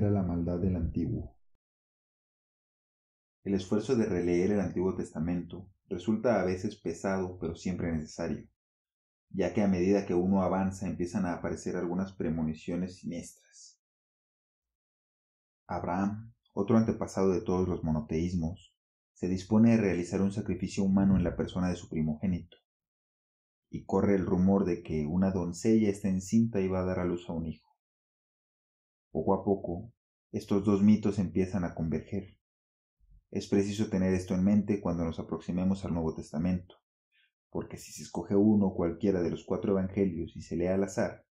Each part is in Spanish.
la maldad del antiguo. El esfuerzo de releer el Antiguo Testamento resulta a veces pesado, pero siempre necesario, ya que a medida que uno avanza empiezan a aparecer algunas premoniciones siniestras. Abraham, otro antepasado de todos los monoteísmos, se dispone a realizar un sacrificio humano en la persona de su primogénito, y corre el rumor de que una doncella está encinta y va a dar a luz a un hijo. Poco a poco, estos dos mitos empiezan a converger. Es preciso tener esto en mente cuando nos aproximemos al Nuevo Testamento, porque si se escoge uno o cualquiera de los cuatro evangelios y se lee al azar,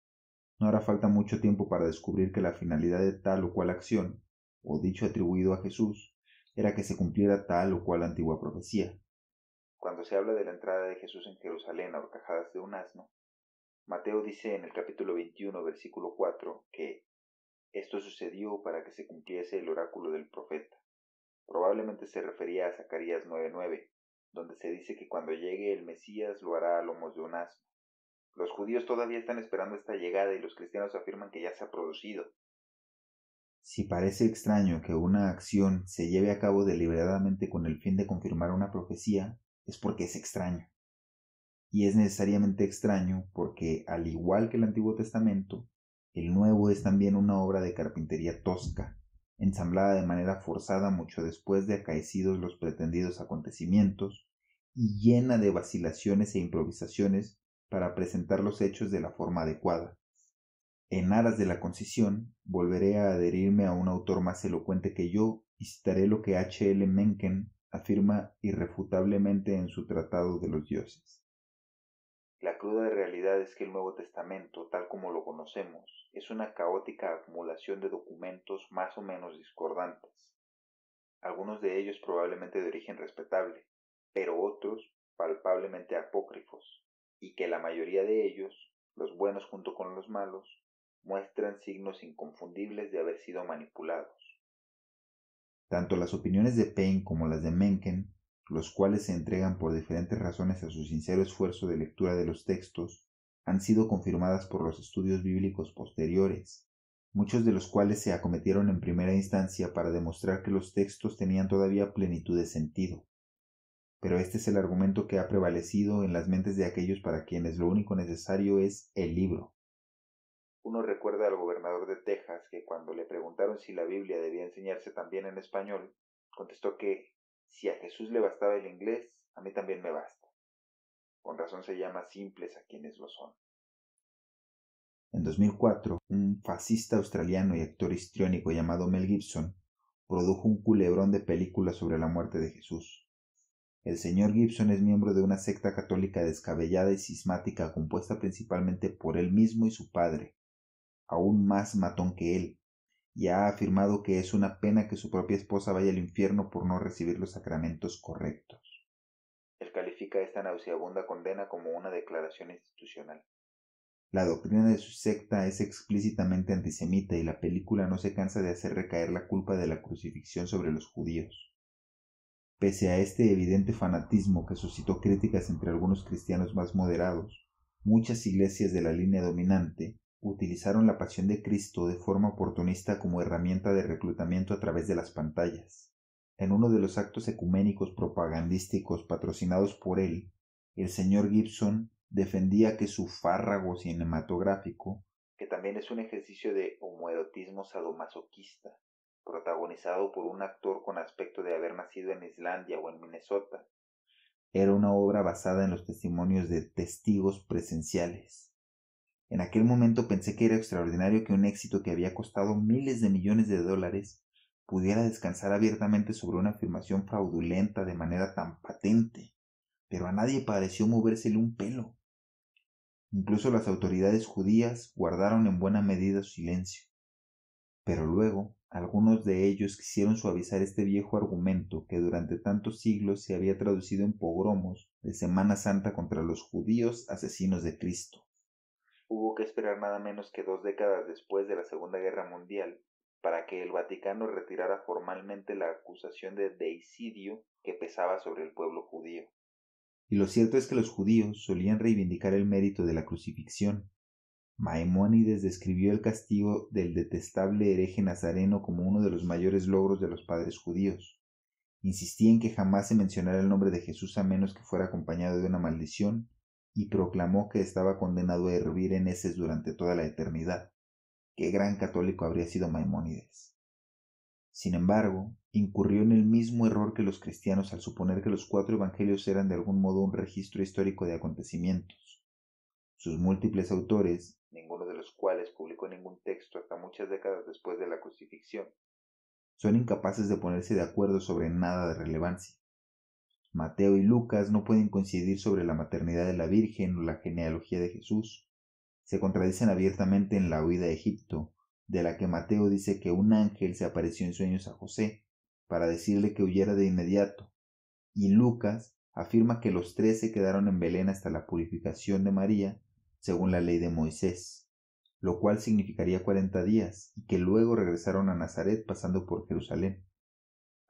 no hará falta mucho tiempo para descubrir que la finalidad de tal o cual acción, o dicho atribuido a Jesús, era que se cumpliera tal o cual antigua profecía. Cuando se habla de la entrada de Jesús en Jerusalén a horcajadas de un asno, Mateo dice en el capítulo 21, versículo 4, que esto sucedió para que se cumpliese el oráculo del profeta. Probablemente se refería a Zacarías 9:9, donde se dice que cuando llegue el Mesías lo hará a lomos de un asno. Los judíos todavía están esperando esta llegada y los cristianos afirman que ya se ha producido. Si parece extraño que una acción se lleve a cabo deliberadamente con el fin de confirmar una profecía, es porque es extraño. Y es necesariamente extraño porque, al igual que el Antiguo Testamento, el nuevo es también una obra de carpintería tosca, ensamblada de manera forzada mucho después de acaecidos los pretendidos acontecimientos, y llena de vacilaciones e improvisaciones para presentar los hechos de la forma adecuada. En aras de la concisión, volveré a adherirme a un autor más elocuente que yo y citaré lo que H. L. Mencken afirma irrefutablemente en su Tratado de los Dioses. La cruda realidad es que el Nuevo Testamento, tal como lo conocemos, es una caótica acumulación de documentos más o menos discordantes, algunos de ellos probablemente de origen respetable, pero otros palpablemente apócrifos, y que la mayoría de ellos, los buenos junto con los malos, muestran signos inconfundibles de haber sido manipulados. Tanto las opiniones de Paine como las de Mencken los cuales se entregan por diferentes razones a su sincero esfuerzo de lectura de los textos, han sido confirmadas por los estudios bíblicos posteriores, muchos de los cuales se acometieron en primera instancia para demostrar que los textos tenían todavía plenitud de sentido. Pero este es el argumento que ha prevalecido en las mentes de aquellos para quienes lo único necesario es el libro. Uno recuerda al gobernador de Texas que cuando le preguntaron si la Biblia debía enseñarse también en español, contestó que si a Jesús le bastaba el inglés, a mí también me basta. Con razón se llama simples a quienes lo son. En 2004, un fascista australiano y actor histriónico llamado Mel Gibson produjo un culebrón de películas sobre la muerte de Jesús. El señor Gibson es miembro de una secta católica descabellada y cismática compuesta principalmente por él mismo y su padre, aún más matón que él, y ha afirmado que es una pena que su propia esposa vaya al infierno por no recibir los sacramentos correctos. Él califica esta nauseabunda condena como una declaración institucional. La doctrina de su secta es explícitamente antisemita y la película no se cansa de hacer recaer la culpa de la crucifixión sobre los judíos. Pese a este evidente fanatismo que suscitó críticas entre algunos cristianos más moderados, muchas iglesias de la línea dominante utilizaron la pasión de Cristo de forma oportunista como herramienta de reclutamiento a través de las pantallas. En uno de los actos ecuménicos propagandísticos patrocinados por él, el señor Gibson defendía que su fárrago cinematográfico, que también es un ejercicio de homoerotismo sadomasoquista, protagonizado por un actor con aspecto de haber nacido en Islandia o en Minnesota, era una obra basada en los testimonios de testigos presenciales en aquel momento pensé que era extraordinario que un éxito que había costado miles de millones de dólares pudiera descansar abiertamente sobre una afirmación fraudulenta de manera tan patente, pero a nadie pareció movérsele un pelo. Incluso las autoridades judías guardaron en buena medida su silencio. Pero luego, algunos de ellos quisieron suavizar este viejo argumento que durante tantos siglos se había traducido en pogromos de Semana Santa contra los judíos asesinos de Cristo hubo que esperar nada menos que dos décadas después de la Segunda Guerra Mundial para que el Vaticano retirara formalmente la acusación de deicidio que pesaba sobre el pueblo judío. Y lo cierto es que los judíos solían reivindicar el mérito de la crucifixión. Maemónides describió el castigo del detestable hereje nazareno como uno de los mayores logros de los padres judíos. Insistía en que jamás se mencionara el nombre de Jesús a menos que fuera acompañado de una maldición y proclamó que estaba condenado a hervir en heces durante toda la eternidad. Qué gran católico habría sido Maimónides. Sin embargo, incurrió en el mismo error que los cristianos al suponer que los cuatro evangelios eran de algún modo un registro histórico de acontecimientos. Sus múltiples autores, ninguno de los cuales publicó ningún texto hasta muchas décadas después de la crucifixión, son incapaces de ponerse de acuerdo sobre nada de relevancia. Mateo y Lucas no pueden coincidir sobre la maternidad de la Virgen o la genealogía de Jesús. Se contradicen abiertamente en la huida a Egipto, de la que Mateo dice que un ángel se apareció en sueños a José, para decirle que huyera de inmediato, y Lucas afirma que los tres se quedaron en Belén hasta la purificación de María, según la ley de Moisés, lo cual significaría cuarenta días, y que luego regresaron a Nazaret pasando por Jerusalén.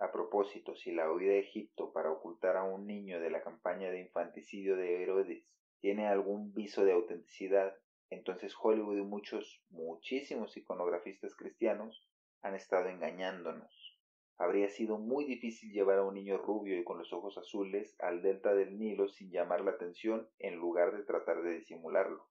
A propósito, si la huida de Egipto para ocultar a un niño de la campaña de infanticidio de Herodes tiene algún viso de autenticidad, entonces Hollywood y muchos, muchísimos iconografistas cristianos han estado engañándonos. Habría sido muy difícil llevar a un niño rubio y con los ojos azules al delta del Nilo sin llamar la atención en lugar de tratar de disimularlo.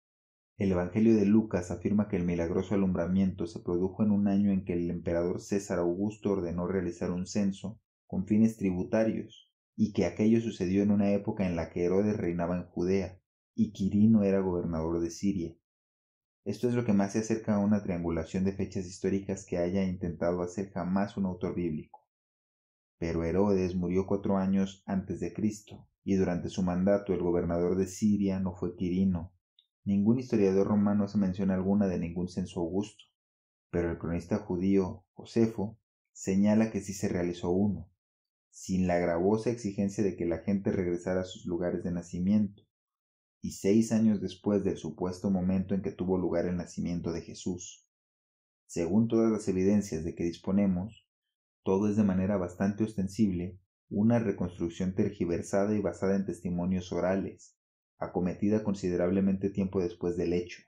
El Evangelio de Lucas afirma que el milagroso alumbramiento se produjo en un año en que el emperador César Augusto ordenó realizar un censo con fines tributarios, y que aquello sucedió en una época en la que Herodes reinaba en Judea y Quirino era gobernador de Siria. Esto es lo que más se acerca a una triangulación de fechas históricas que haya intentado hacer jamás un autor bíblico. Pero Herodes murió cuatro años antes de Cristo, y durante su mandato el gobernador de Siria no fue Quirino, Ningún historiador romano hace mención alguna de ningún censo augusto, pero el cronista judío Josefo señala que sí se realizó uno, sin la gravosa exigencia de que la gente regresara a sus lugares de nacimiento, y seis años después del supuesto momento en que tuvo lugar el nacimiento de Jesús. Según todas las evidencias de que disponemos, todo es de manera bastante ostensible una reconstrucción tergiversada y basada en testimonios orales, acometida considerablemente tiempo después del hecho.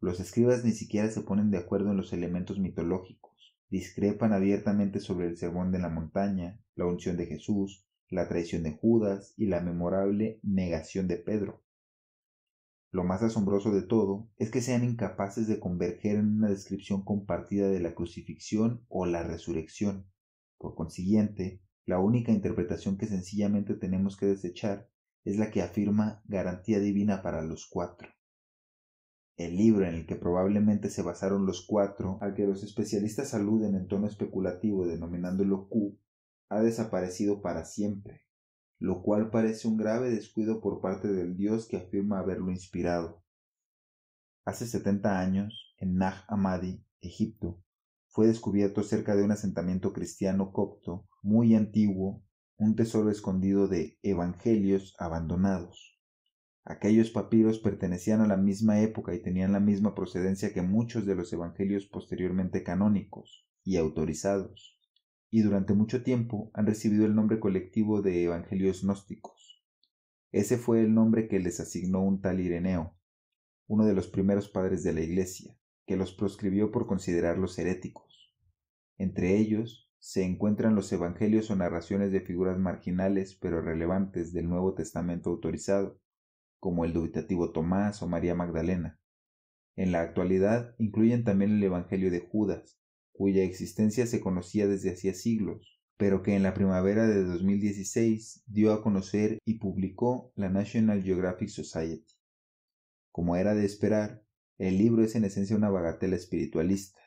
Los escribas ni siquiera se ponen de acuerdo en los elementos mitológicos, discrepan abiertamente sobre el sermón de la montaña, la unción de Jesús, la traición de Judas y la memorable negación de Pedro. Lo más asombroso de todo es que sean incapaces de converger en una descripción compartida de la crucifixión o la resurrección. Por consiguiente, la única interpretación que sencillamente tenemos que desechar es la que afirma garantía divina para los cuatro. El libro en el que probablemente se basaron los cuatro, al que los especialistas aluden en tono especulativo denominándolo Q, ha desaparecido para siempre, lo cual parece un grave descuido por parte del dios que afirma haberlo inspirado. Hace setenta años, en Nag Amadi, Egipto, fue descubierto cerca de un asentamiento cristiano copto muy antiguo un tesoro escondido de evangelios abandonados. Aquellos papiros pertenecían a la misma época y tenían la misma procedencia que muchos de los evangelios posteriormente canónicos y autorizados, y durante mucho tiempo han recibido el nombre colectivo de evangelios gnósticos. Ese fue el nombre que les asignó un tal Ireneo, uno de los primeros padres de la Iglesia, que los proscribió por considerarlos heréticos. Entre ellos se encuentran los evangelios o narraciones de figuras marginales pero relevantes del Nuevo Testamento autorizado, como el dubitativo Tomás o María Magdalena. En la actualidad incluyen también el Evangelio de Judas, cuya existencia se conocía desde hacía siglos, pero que en la primavera de 2016 dio a conocer y publicó la National Geographic Society. Como era de esperar, el libro es en esencia una bagatela espiritualista,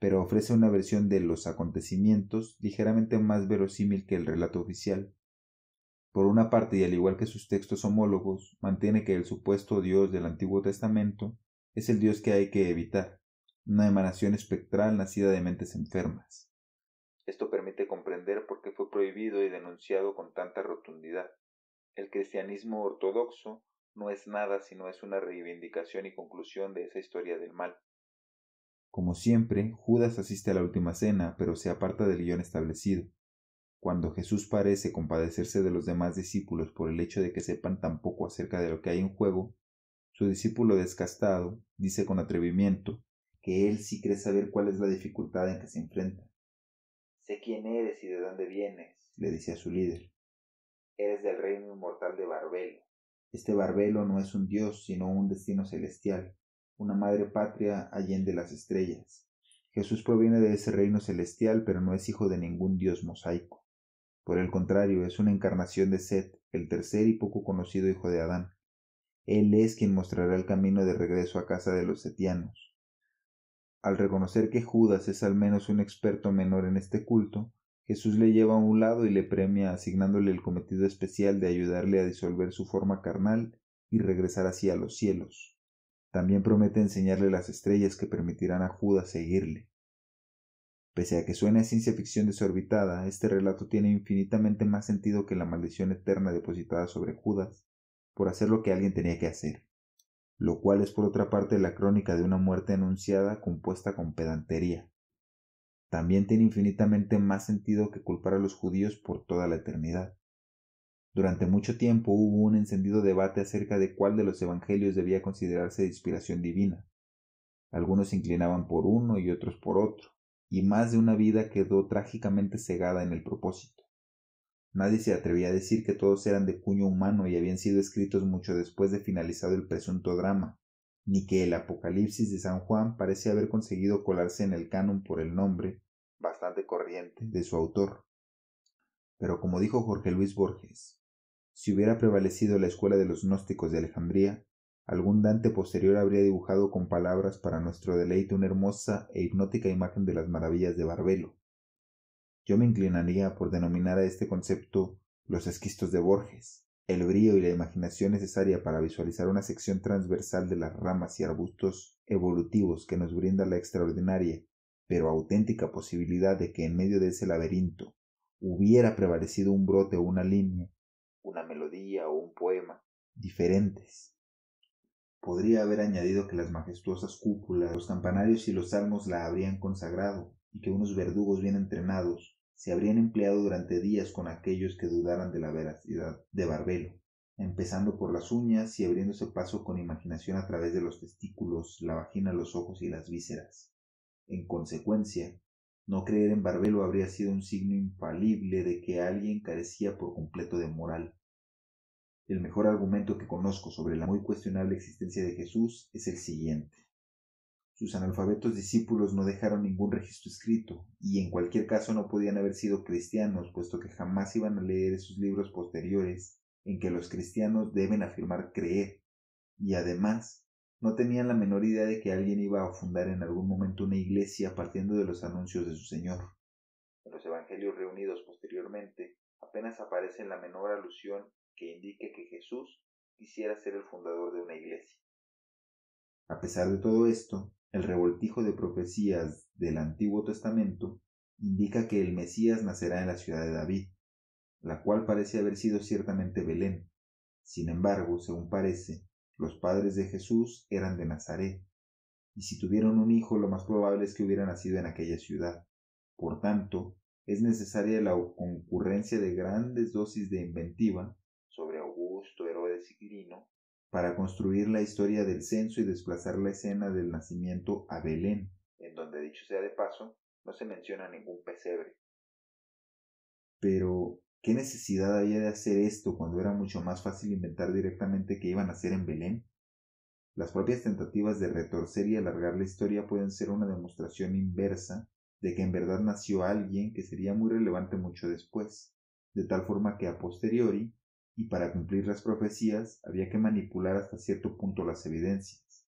pero ofrece una versión de los acontecimientos ligeramente más verosímil que el relato oficial. Por una parte, y al igual que sus textos homólogos, mantiene que el supuesto Dios del Antiguo Testamento es el Dios que hay que evitar, una emanación espectral nacida de mentes enfermas. Esto permite comprender por qué fue prohibido y denunciado con tanta rotundidad. El cristianismo ortodoxo no es nada sino es una reivindicación y conclusión de esa historia del mal. Como siempre, Judas asiste a la última cena, pero se aparta del guión establecido. Cuando Jesús parece compadecerse de los demás discípulos por el hecho de que sepan tan poco acerca de lo que hay en juego, su discípulo descastado dice con atrevimiento que él sí cree saber cuál es la dificultad en que se enfrenta. Sé quién eres y de dónde vienes, le dice a su líder. Eres del reino inmortal de Barbelo. Este Barbelo no es un dios, sino un destino celestial una madre patria allende las estrellas. Jesús proviene de ese reino celestial, pero no es hijo de ningún dios mosaico. Por el contrario, es una encarnación de Set, el tercer y poco conocido hijo de Adán. Él es quien mostrará el camino de regreso a casa de los setianos. Al reconocer que Judas es al menos un experto menor en este culto, Jesús le lleva a un lado y le premia asignándole el cometido especial de ayudarle a disolver su forma carnal y regresar así a los cielos. También promete enseñarle las estrellas que permitirán a Judas seguirle. Pese a que suena ciencia ficción desorbitada, este relato tiene infinitamente más sentido que la maldición eterna depositada sobre Judas por hacer lo que alguien tenía que hacer, lo cual es por otra parte la crónica de una muerte anunciada compuesta con pedantería. También tiene infinitamente más sentido que culpar a los judíos por toda la eternidad. Durante mucho tiempo hubo un encendido debate acerca de cuál de los evangelios debía considerarse de inspiración divina. Algunos se inclinaban por uno y otros por otro, y más de una vida quedó trágicamente cegada en el propósito. Nadie se atrevía a decir que todos eran de cuño humano y habían sido escritos mucho después de finalizado el presunto drama, ni que el Apocalipsis de San Juan parece haber conseguido colarse en el canon por el nombre, bastante corriente, de su autor. Pero como dijo Jorge Luis Borges, si hubiera prevalecido la escuela de los gnósticos de Alejandría, algún Dante posterior habría dibujado con palabras para nuestro deleite una hermosa e hipnótica imagen de las maravillas de Barbelo. Yo me inclinaría por denominar a este concepto los esquistos de Borges, el brío y la imaginación necesaria para visualizar una sección transversal de las ramas y arbustos evolutivos que nos brinda la extraordinaria, pero auténtica posibilidad de que en medio de ese laberinto hubiera prevalecido un brote o una línea una melodía o un poema, diferentes. Podría haber añadido que las majestuosas cúpulas, los campanarios y los salmos la habrían consagrado, y que unos verdugos bien entrenados se habrían empleado durante días con aquellos que dudaran de la veracidad de Barbelo, empezando por las uñas y abriéndose paso con imaginación a través de los testículos, la vagina, los ojos y las vísceras. En consecuencia, no creer en Barbelo habría sido un signo infalible de que alguien carecía por completo de moral. El mejor argumento que conozco sobre la muy cuestionable existencia de Jesús es el siguiente. Sus analfabetos discípulos no dejaron ningún registro escrito, y en cualquier caso no podían haber sido cristianos, puesto que jamás iban a leer esos libros posteriores en que los cristianos deben afirmar creer, y además no tenían la menor idea de que alguien iba a fundar en algún momento una iglesia partiendo de los anuncios de su Señor. En los evangelios reunidos posteriormente apenas aparece la menor alusión que indique que Jesús quisiera ser el fundador de una iglesia. A pesar de todo esto, el revoltijo de profecías del Antiguo Testamento indica que el Mesías nacerá en la ciudad de David, la cual parece haber sido ciertamente Belén. Sin embargo, según parece, los padres de Jesús eran de Nazaret, y si tuvieron un hijo lo más probable es que hubiera nacido en aquella ciudad. Por tanto, es necesaria la concurrencia de grandes dosis de inventiva sobre Augusto, Herodes y para construir la historia del censo y desplazar la escena del nacimiento a Belén, en donde, dicho sea de paso, no se menciona ningún pesebre. Pero, ¿qué necesidad había de hacer esto cuando era mucho más fácil inventar directamente que iban a hacer en Belén? Las propias tentativas de retorcer y alargar la historia pueden ser una demostración inversa de que en verdad nació alguien que sería muy relevante mucho después, de tal forma que a posteriori y para cumplir las profecías había que manipular hasta cierto punto las evidencias.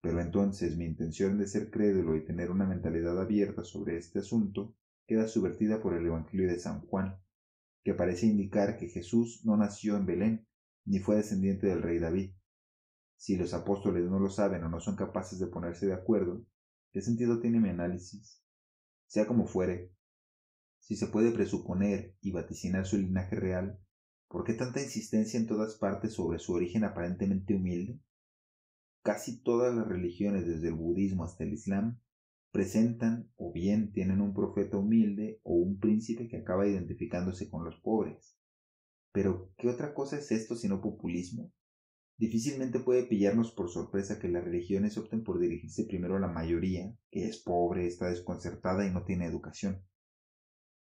Pero entonces mi intención de ser crédulo y tener una mentalidad abierta sobre este asunto queda subvertida por el Evangelio de San Juan, que parece indicar que Jesús no nació en Belén, ni fue descendiente del rey David. Si los apóstoles no lo saben o no son capaces de ponerse de acuerdo, ¿qué sentido tiene mi análisis? Sea como fuere, si se puede presuponer y vaticinar su linaje real, ¿Por qué tanta insistencia en todas partes sobre su origen aparentemente humilde? Casi todas las religiones, desde el budismo hasta el islam, presentan o bien tienen un profeta humilde o un príncipe que acaba identificándose con los pobres. Pero, ¿qué otra cosa es esto sino populismo? Difícilmente puede pillarnos por sorpresa que las religiones opten por dirigirse primero a la mayoría, que es pobre, está desconcertada y no tiene educación.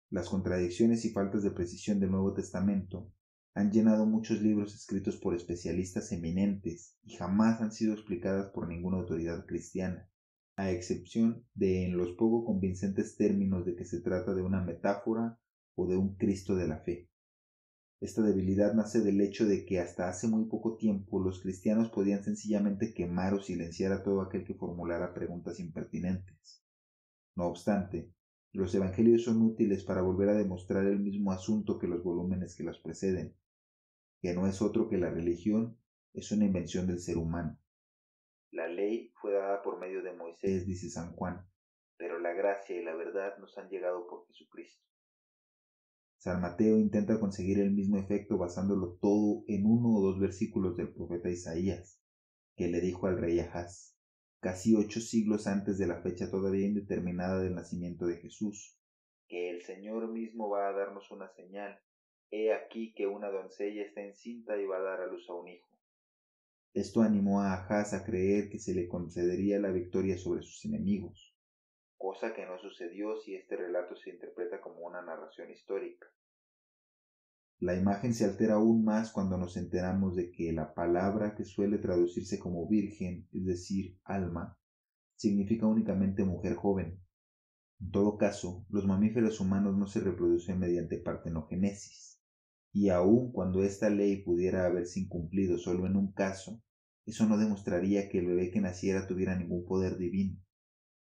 Las contradicciones y faltas de precisión del Nuevo Testamento han llenado muchos libros escritos por especialistas eminentes y jamás han sido explicadas por ninguna autoridad cristiana, a excepción de en los poco convincentes términos de que se trata de una metáfora o de un Cristo de la fe. Esta debilidad nace del hecho de que hasta hace muy poco tiempo los cristianos podían sencillamente quemar o silenciar a todo aquel que formulara preguntas impertinentes. No obstante, los evangelios son útiles para volver a demostrar el mismo asunto que los volúmenes que los preceden, que no es otro que la religión, es una invención del ser humano. La ley fue dada por medio de Moisés, dice San Juan, pero la gracia y la verdad nos han llegado por Jesucristo. San Mateo intenta conseguir el mismo efecto basándolo todo en uno o dos versículos del profeta Isaías, que le dijo al rey Ahaz, casi ocho siglos antes de la fecha todavía indeterminada del nacimiento de Jesús, que el Señor mismo va a darnos una señal, he aquí que una doncella está encinta y va a dar a luz a un hijo. Esto animó a Ahaz a creer que se le concedería la victoria sobre sus enemigos, cosa que no sucedió si este relato se interpreta como una narración histórica. La imagen se altera aún más cuando nos enteramos de que la palabra que suele traducirse como virgen, es decir, alma, significa únicamente mujer joven. En todo caso, los mamíferos humanos no se reproducen mediante partenogénesis y aun cuando esta ley pudiera haberse incumplido solo en un caso, eso no demostraría que el bebé que naciera tuviera ningún poder divino.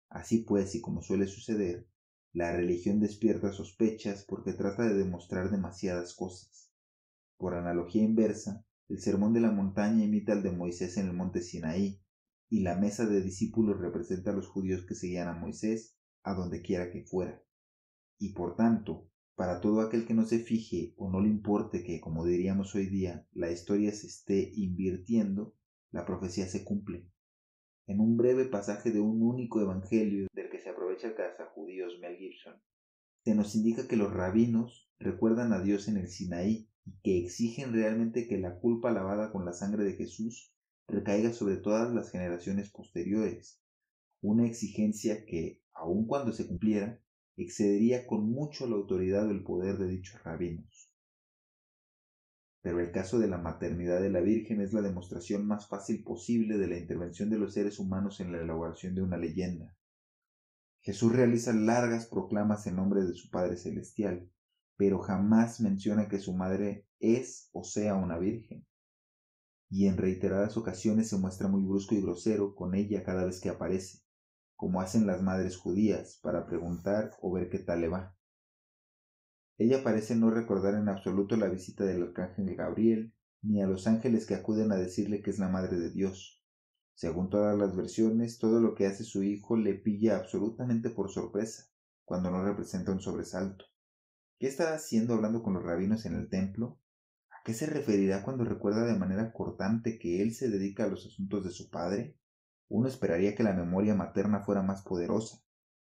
Así pues, y como suele suceder, la religión despierta sospechas porque trata de demostrar demasiadas cosas. Por analogía inversa, el sermón de la montaña imita al de Moisés en el monte Sinaí, y la mesa de discípulos representa a los judíos que seguían a Moisés a donde quiera que fuera. Y por tanto, para todo aquel que no se fije o no le importe que, como diríamos hoy día, la historia se esté invirtiendo, la profecía se cumple. En un breve pasaje de un único evangelio del que se aprovecha el judíos Mel Gibson, se nos indica que los rabinos recuerdan a Dios en el Sinaí y que exigen realmente que la culpa lavada con la sangre de Jesús recaiga sobre todas las generaciones posteriores, una exigencia que, aun cuando se cumpliera, excedería con mucho la autoridad o el poder de dichos rabinos. Pero el caso de la maternidad de la Virgen es la demostración más fácil posible de la intervención de los seres humanos en la elaboración de una leyenda. Jesús realiza largas proclamas en nombre de su Padre Celestial, pero jamás menciona que su madre es o sea una virgen. Y en reiteradas ocasiones se muestra muy brusco y grosero con ella cada vez que aparece, como hacen las madres judías, para preguntar o ver qué tal le va. Ella parece no recordar en absoluto la visita del arcángel Gabriel, ni a los ángeles que acuden a decirle que es la madre de Dios. Según todas las versiones, todo lo que hace su hijo le pilla absolutamente por sorpresa, cuando no representa un sobresalto. ¿Qué está haciendo hablando con los rabinos en el templo? ¿A qué se referirá cuando recuerda de manera cortante que él se dedica a los asuntos de su padre? Uno esperaría que la memoria materna fuera más poderosa,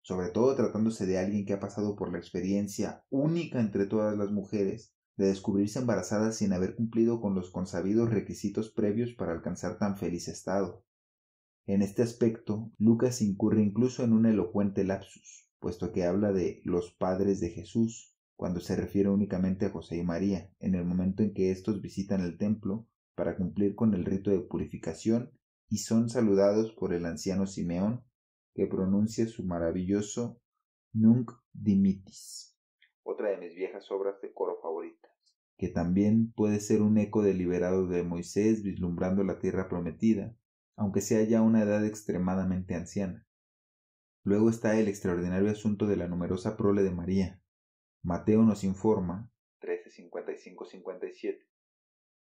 sobre todo tratándose de alguien que ha pasado por la experiencia única entre todas las mujeres de descubrirse embarazada sin haber cumplido con los consabidos requisitos previos para alcanzar tan feliz estado. En este aspecto, Lucas incurre incluso en un elocuente lapsus, puesto que habla de los padres de Jesús, cuando se refiere únicamente a José y María, en el momento en que éstos visitan el templo para cumplir con el rito de purificación y son saludados por el anciano Simeón, que pronuncia su maravilloso Nunc Dimitis, otra de mis viejas obras de coro favoritas, que también puede ser un eco deliberado de Moisés vislumbrando la tierra prometida, aunque sea ya una edad extremadamente anciana. Luego está el extraordinario asunto de la numerosa prole de María. Mateo nos informa 1355-57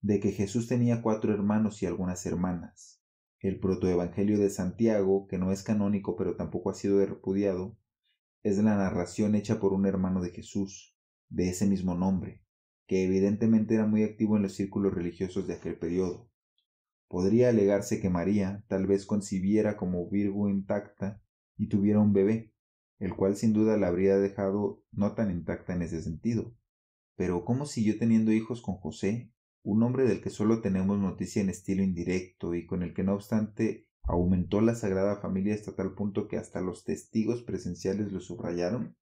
de que Jesús tenía cuatro hermanos y algunas hermanas el protoevangelio de Santiago, que no es canónico pero tampoco ha sido repudiado, es la narración hecha por un hermano de Jesús, de ese mismo nombre, que evidentemente era muy activo en los círculos religiosos de aquel periodo. Podría alegarse que María tal vez concibiera como Virgo intacta y tuviera un bebé, el cual sin duda la habría dejado no tan intacta en ese sentido. Pero ¿cómo siguió teniendo hijos con José un hombre del que solo tenemos noticia en estilo indirecto y con el que no obstante aumentó la Sagrada Familia hasta tal punto que hasta los testigos presenciales lo subrayaron?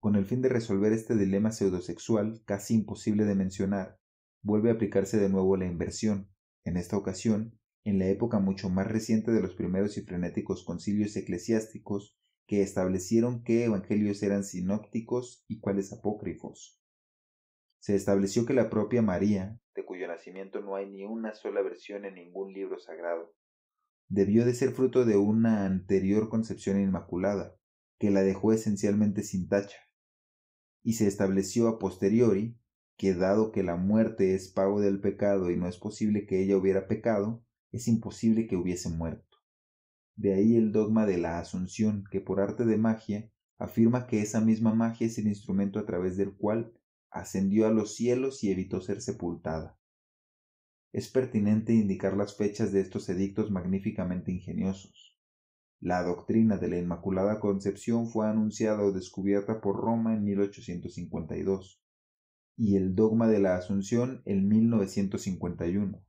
Con el fin de resolver este dilema pseudosexual, casi imposible de mencionar, vuelve a aplicarse de nuevo la inversión, en esta ocasión, en la época mucho más reciente de los primeros y frenéticos concilios eclesiásticos que establecieron qué evangelios eran sinópticos y cuáles apócrifos se estableció que la propia María, de cuyo nacimiento no hay ni una sola versión en ningún libro sagrado, debió de ser fruto de una anterior concepción inmaculada, que la dejó esencialmente sin tacha, y se estableció a posteriori que dado que la muerte es pago del pecado y no es posible que ella hubiera pecado, es imposible que hubiese muerto. De ahí el dogma de la Asunción, que por arte de magia afirma que esa misma magia es el instrumento a través del cual ascendió a los cielos y evitó ser sepultada. Es pertinente indicar las fechas de estos edictos magníficamente ingeniosos. La doctrina de la Inmaculada Concepción fue anunciada o descubierta por Roma en 1852 y el dogma de la Asunción en 1951.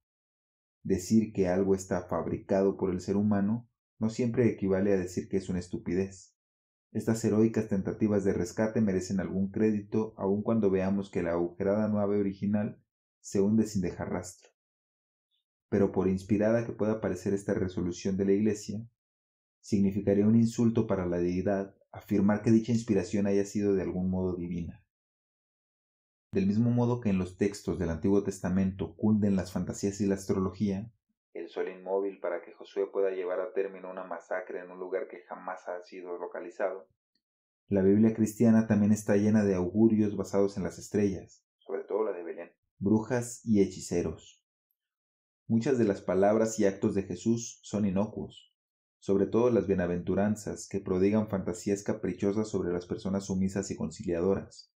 Decir que algo está fabricado por el ser humano no siempre equivale a decir que es una estupidez. Estas heroicas tentativas de rescate merecen algún crédito, aun cuando veamos que la agujerada nave original se hunde sin dejar rastro. Pero por inspirada que pueda parecer esta resolución de la Iglesia, significaría un insulto para la deidad afirmar que dicha inspiración haya sido de algún modo divina. Del mismo modo que en los textos del Antiguo Testamento cunden las fantasías y la astrología, el sol inmóvil para que Josué pueda llevar a término una masacre en un lugar que jamás ha sido localizado. La Biblia cristiana también está llena de augurios basados en las estrellas, sobre todo la de Belén, brujas y hechiceros. Muchas de las palabras y actos de Jesús son inocuos, sobre todo las bienaventuranzas que prodigan fantasías caprichosas sobre las personas sumisas y conciliadoras.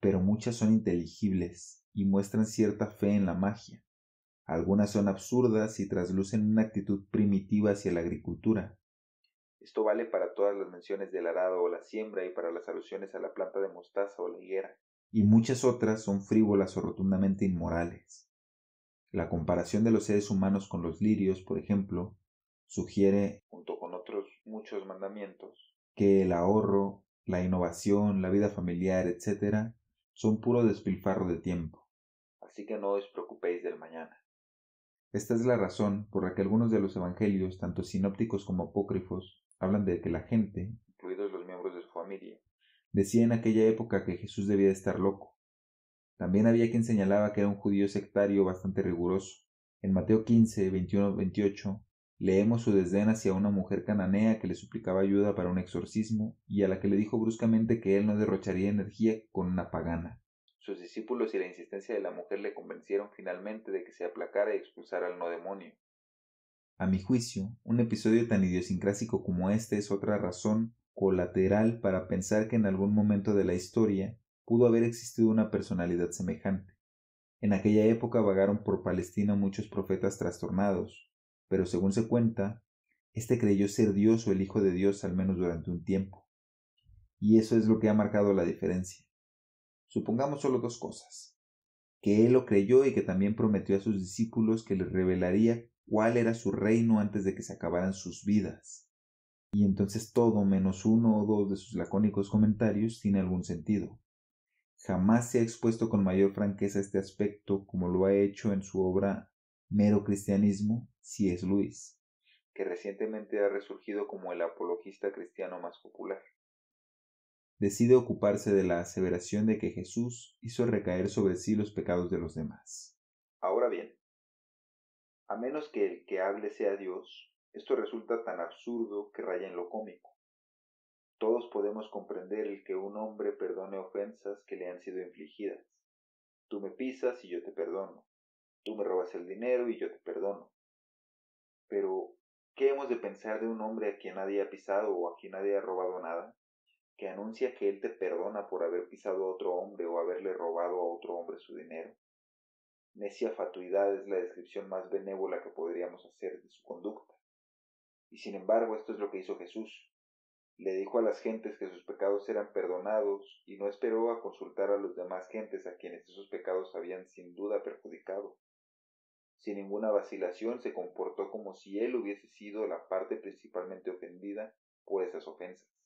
Pero muchas son inteligibles y muestran cierta fe en la magia, algunas son absurdas y traslucen una actitud primitiva hacia la agricultura. Esto vale para todas las menciones del arado o la siembra y para las alusiones a la planta de mostaza o la higuera. Y muchas otras son frívolas o rotundamente inmorales. La comparación de los seres humanos con los lirios, por ejemplo, sugiere, junto con otros muchos mandamientos, que el ahorro, la innovación, la vida familiar, etc., son puro despilfarro de tiempo. Así que no os preocupéis del mañana. Esta es la razón por la que algunos de los evangelios, tanto sinópticos como apócrifos, hablan de que la gente, incluidos los miembros de su familia, decía en aquella época que Jesús debía estar loco. También había quien señalaba que era un judío sectario bastante riguroso. En Mateo 15, 28 leemos su desdén hacia una mujer cananea que le suplicaba ayuda para un exorcismo y a la que le dijo bruscamente que él no derrocharía energía con una pagana. Sus discípulos y la insistencia de la mujer le convencieron finalmente de que se aplacara y expulsara al no demonio. A mi juicio, un episodio tan idiosincrásico como este es otra razón colateral para pensar que en algún momento de la historia pudo haber existido una personalidad semejante. En aquella época vagaron por Palestina muchos profetas trastornados, pero según se cuenta, éste creyó ser Dios o el Hijo de Dios al menos durante un tiempo. Y eso es lo que ha marcado la diferencia. Supongamos solo dos cosas. Que él lo creyó y que también prometió a sus discípulos que les revelaría cuál era su reino antes de que se acabaran sus vidas. Y entonces todo menos uno o dos de sus lacónicos comentarios tiene algún sentido. Jamás se ha expuesto con mayor franqueza este aspecto como lo ha hecho en su obra Mero Cristianismo, si es Luis, que recientemente ha resurgido como el apologista cristiano más popular decide ocuparse de la aseveración de que Jesús hizo recaer sobre sí los pecados de los demás. Ahora bien, a menos que el que hable sea Dios, esto resulta tan absurdo que raya en lo cómico. Todos podemos comprender el que un hombre perdone ofensas que le han sido infligidas. Tú me pisas y yo te perdono. Tú me robas el dinero y yo te perdono. Pero, ¿qué hemos de pensar de un hombre a quien nadie ha pisado o a quien nadie ha robado nada? que anuncia que Él te perdona por haber pisado a otro hombre o haberle robado a otro hombre su dinero. Necia fatuidad es la descripción más benévola que podríamos hacer de su conducta. Y sin embargo, esto es lo que hizo Jesús. Le dijo a las gentes que sus pecados eran perdonados y no esperó a consultar a los demás gentes a quienes esos pecados habían sin duda perjudicado. Sin ninguna vacilación se comportó como si él hubiese sido la parte principalmente ofendida por esas ofensas.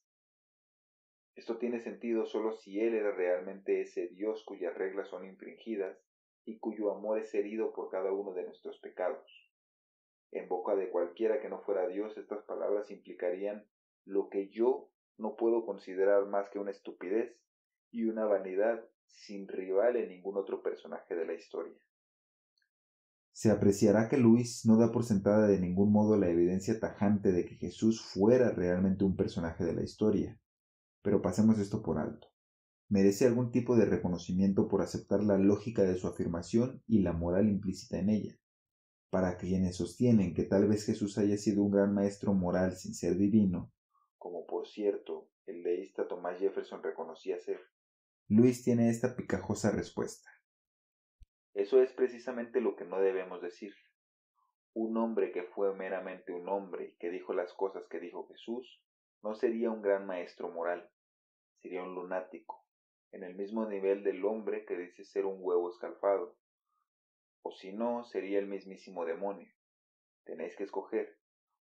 Esto tiene sentido solo si Él era realmente ese Dios cuyas reglas son infringidas y cuyo amor es herido por cada uno de nuestros pecados. En boca de cualquiera que no fuera Dios, estas palabras implicarían lo que yo no puedo considerar más que una estupidez y una vanidad sin rival en ningún otro personaje de la historia. Se apreciará que Luis no da por sentada de ningún modo la evidencia tajante de que Jesús fuera realmente un personaje de la historia pero pasemos esto por alto. Merece algún tipo de reconocimiento por aceptar la lógica de su afirmación y la moral implícita en ella. Para quienes sostienen que tal vez Jesús haya sido un gran maestro moral sin ser divino, como por cierto el leísta Thomas Jefferson reconocía ser, Luis tiene esta picajosa respuesta. Eso es precisamente lo que no debemos decir. Un hombre que fue meramente un hombre y que dijo las cosas que dijo Jesús, no sería un gran maestro moral sería un lunático, en el mismo nivel del hombre que dice ser un huevo escalfado, o si no, sería el mismísimo demonio. Tenéis que escoger,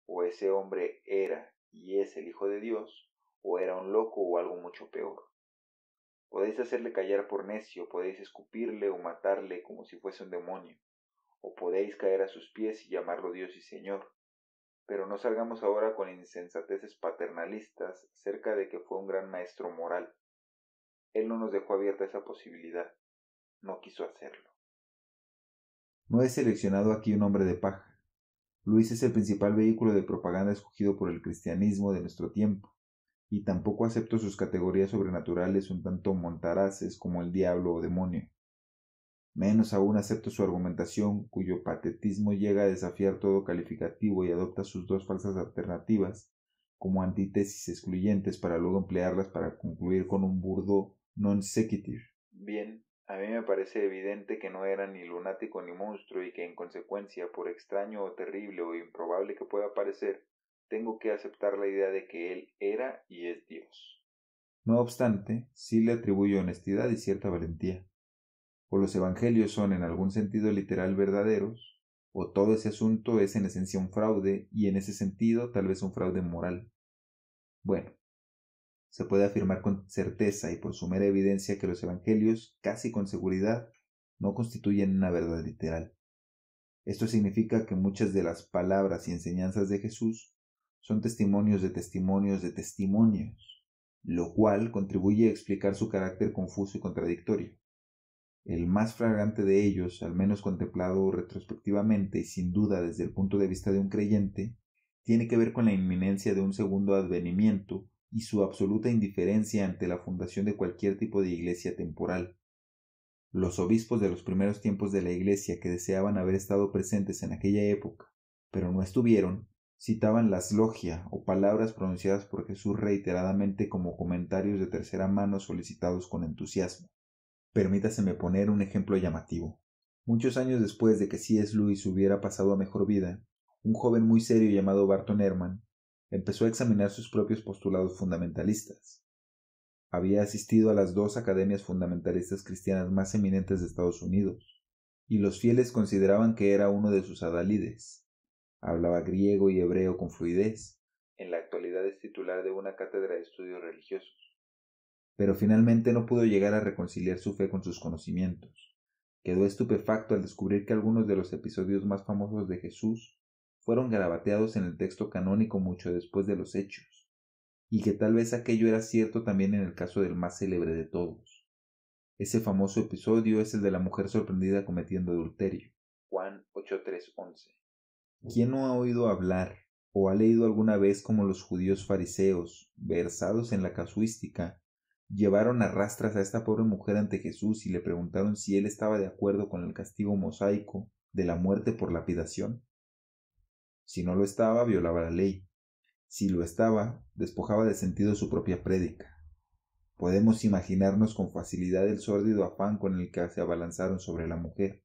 o ese hombre era y es el Hijo de Dios, o era un loco o algo mucho peor. Podéis hacerle callar por necio, podéis escupirle o matarle como si fuese un demonio, o podéis caer a sus pies y llamarlo Dios y Señor, pero no salgamos ahora con insensateces paternalistas cerca de que fue un gran maestro moral. Él no nos dejó abierta esa posibilidad, no quiso hacerlo. No he seleccionado aquí un hombre de paja. Luis es el principal vehículo de propaganda escogido por el cristianismo de nuestro tiempo, y tampoco acepto sus categorías sobrenaturales un tanto montaraces como el diablo o demonio. Menos aún acepto su argumentación, cuyo patetismo llega a desafiar todo calificativo y adopta sus dos falsas alternativas como antítesis excluyentes para luego emplearlas para concluir con un burdo non sequitur. Bien, a mí me parece evidente que no era ni lunático ni monstruo y que en consecuencia, por extraño o terrible o improbable que pueda parecer, tengo que aceptar la idea de que él era y es Dios. No obstante, sí le atribuyo honestidad y cierta valentía o los evangelios son en algún sentido literal verdaderos, o todo ese asunto es en esencia un fraude y en ese sentido tal vez un fraude moral. Bueno, se puede afirmar con certeza y por su mera evidencia que los evangelios, casi con seguridad, no constituyen una verdad literal. Esto significa que muchas de las palabras y enseñanzas de Jesús son testimonios de testimonios de testimonios, lo cual contribuye a explicar su carácter confuso y contradictorio el más flagrante de ellos, al menos contemplado retrospectivamente y sin duda desde el punto de vista de un creyente, tiene que ver con la inminencia de un segundo advenimiento y su absoluta indiferencia ante la fundación de cualquier tipo de iglesia temporal. Los obispos de los primeros tiempos de la iglesia que deseaban haber estado presentes en aquella época, pero no estuvieron, citaban las logia o palabras pronunciadas por Jesús reiteradamente como comentarios de tercera mano solicitados con entusiasmo. Permítaseme poner un ejemplo llamativo. Muchos años después de que C.S. Lewis hubiera pasado a mejor vida, un joven muy serio llamado Barton Herman empezó a examinar sus propios postulados fundamentalistas. Había asistido a las dos academias fundamentalistas cristianas más eminentes de Estados Unidos, y los fieles consideraban que era uno de sus adalides. Hablaba griego y hebreo con fluidez. En la actualidad es titular de una cátedra de estudios religiosos pero finalmente no pudo llegar a reconciliar su fe con sus conocimientos. Quedó estupefacto al descubrir que algunos de los episodios más famosos de Jesús fueron garabateados en el texto canónico mucho después de los hechos, y que tal vez aquello era cierto también en el caso del más célebre de todos. Ese famoso episodio es el de la mujer sorprendida cometiendo adulterio. Juan 8:3:11. ¿Quién no ha oído hablar o ha leído alguna vez como los judíos fariseos, versados en la casuística, Llevaron a rastras a esta pobre mujer ante Jesús y le preguntaron si él estaba de acuerdo con el castigo mosaico de la muerte por lapidación. Si no lo estaba, violaba la ley. Si lo estaba, despojaba de sentido su propia prédica. Podemos imaginarnos con facilidad el sórdido afán con el que se abalanzaron sobre la mujer.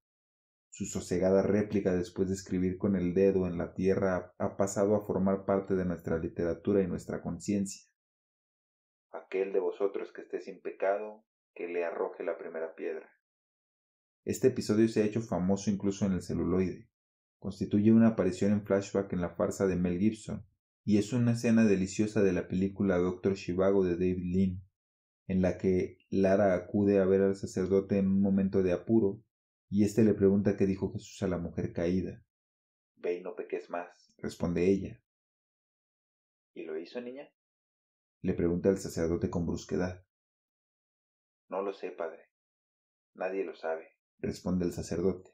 Su sosegada réplica después de escribir con el dedo en la tierra ha pasado a formar parte de nuestra literatura y nuestra conciencia aquel de vosotros que esté sin pecado, que le arroje la primera piedra. Este episodio se ha hecho famoso incluso en el celuloide. Constituye una aparición en flashback en la farsa de Mel Gibson, y es una escena deliciosa de la película Doctor Chivago de David Lynn, en la que Lara acude a ver al sacerdote en un momento de apuro, y éste le pregunta qué dijo Jesús a la mujer caída. Ve y no peques más, responde ella. ¿Y lo hizo, niña? le pregunta el sacerdote con brusquedad. No lo sé, padre. Nadie lo sabe, responde el sacerdote,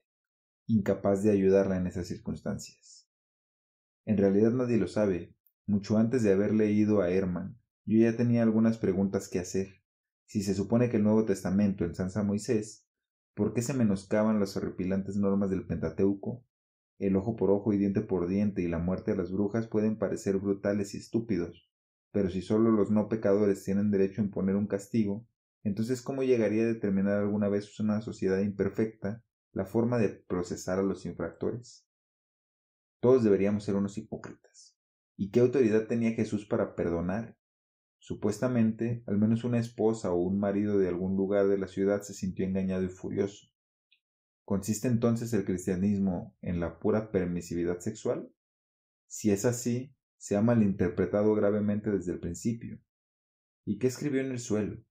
incapaz de ayudarla en esas circunstancias. En realidad nadie lo sabe. Mucho antes de haber leído a Herman, yo ya tenía algunas preguntas que hacer. Si se supone que el Nuevo Testamento ensanza a Moisés, ¿por qué se menoscaban las horripilantes normas del Pentateuco? El ojo por ojo y diente por diente y la muerte a las brujas pueden parecer brutales y estúpidos, pero si solo los no pecadores tienen derecho a imponer un castigo, entonces ¿cómo llegaría a determinar alguna vez una sociedad imperfecta la forma de procesar a los infractores? Todos deberíamos ser unos hipócritas. ¿Y qué autoridad tenía Jesús para perdonar? Supuestamente, al menos una esposa o un marido de algún lugar de la ciudad se sintió engañado y furioso. ¿Consiste entonces el cristianismo en la pura permisividad sexual? Si es así, se ha malinterpretado gravemente desde el principio. ¿Y qué escribió en el suelo?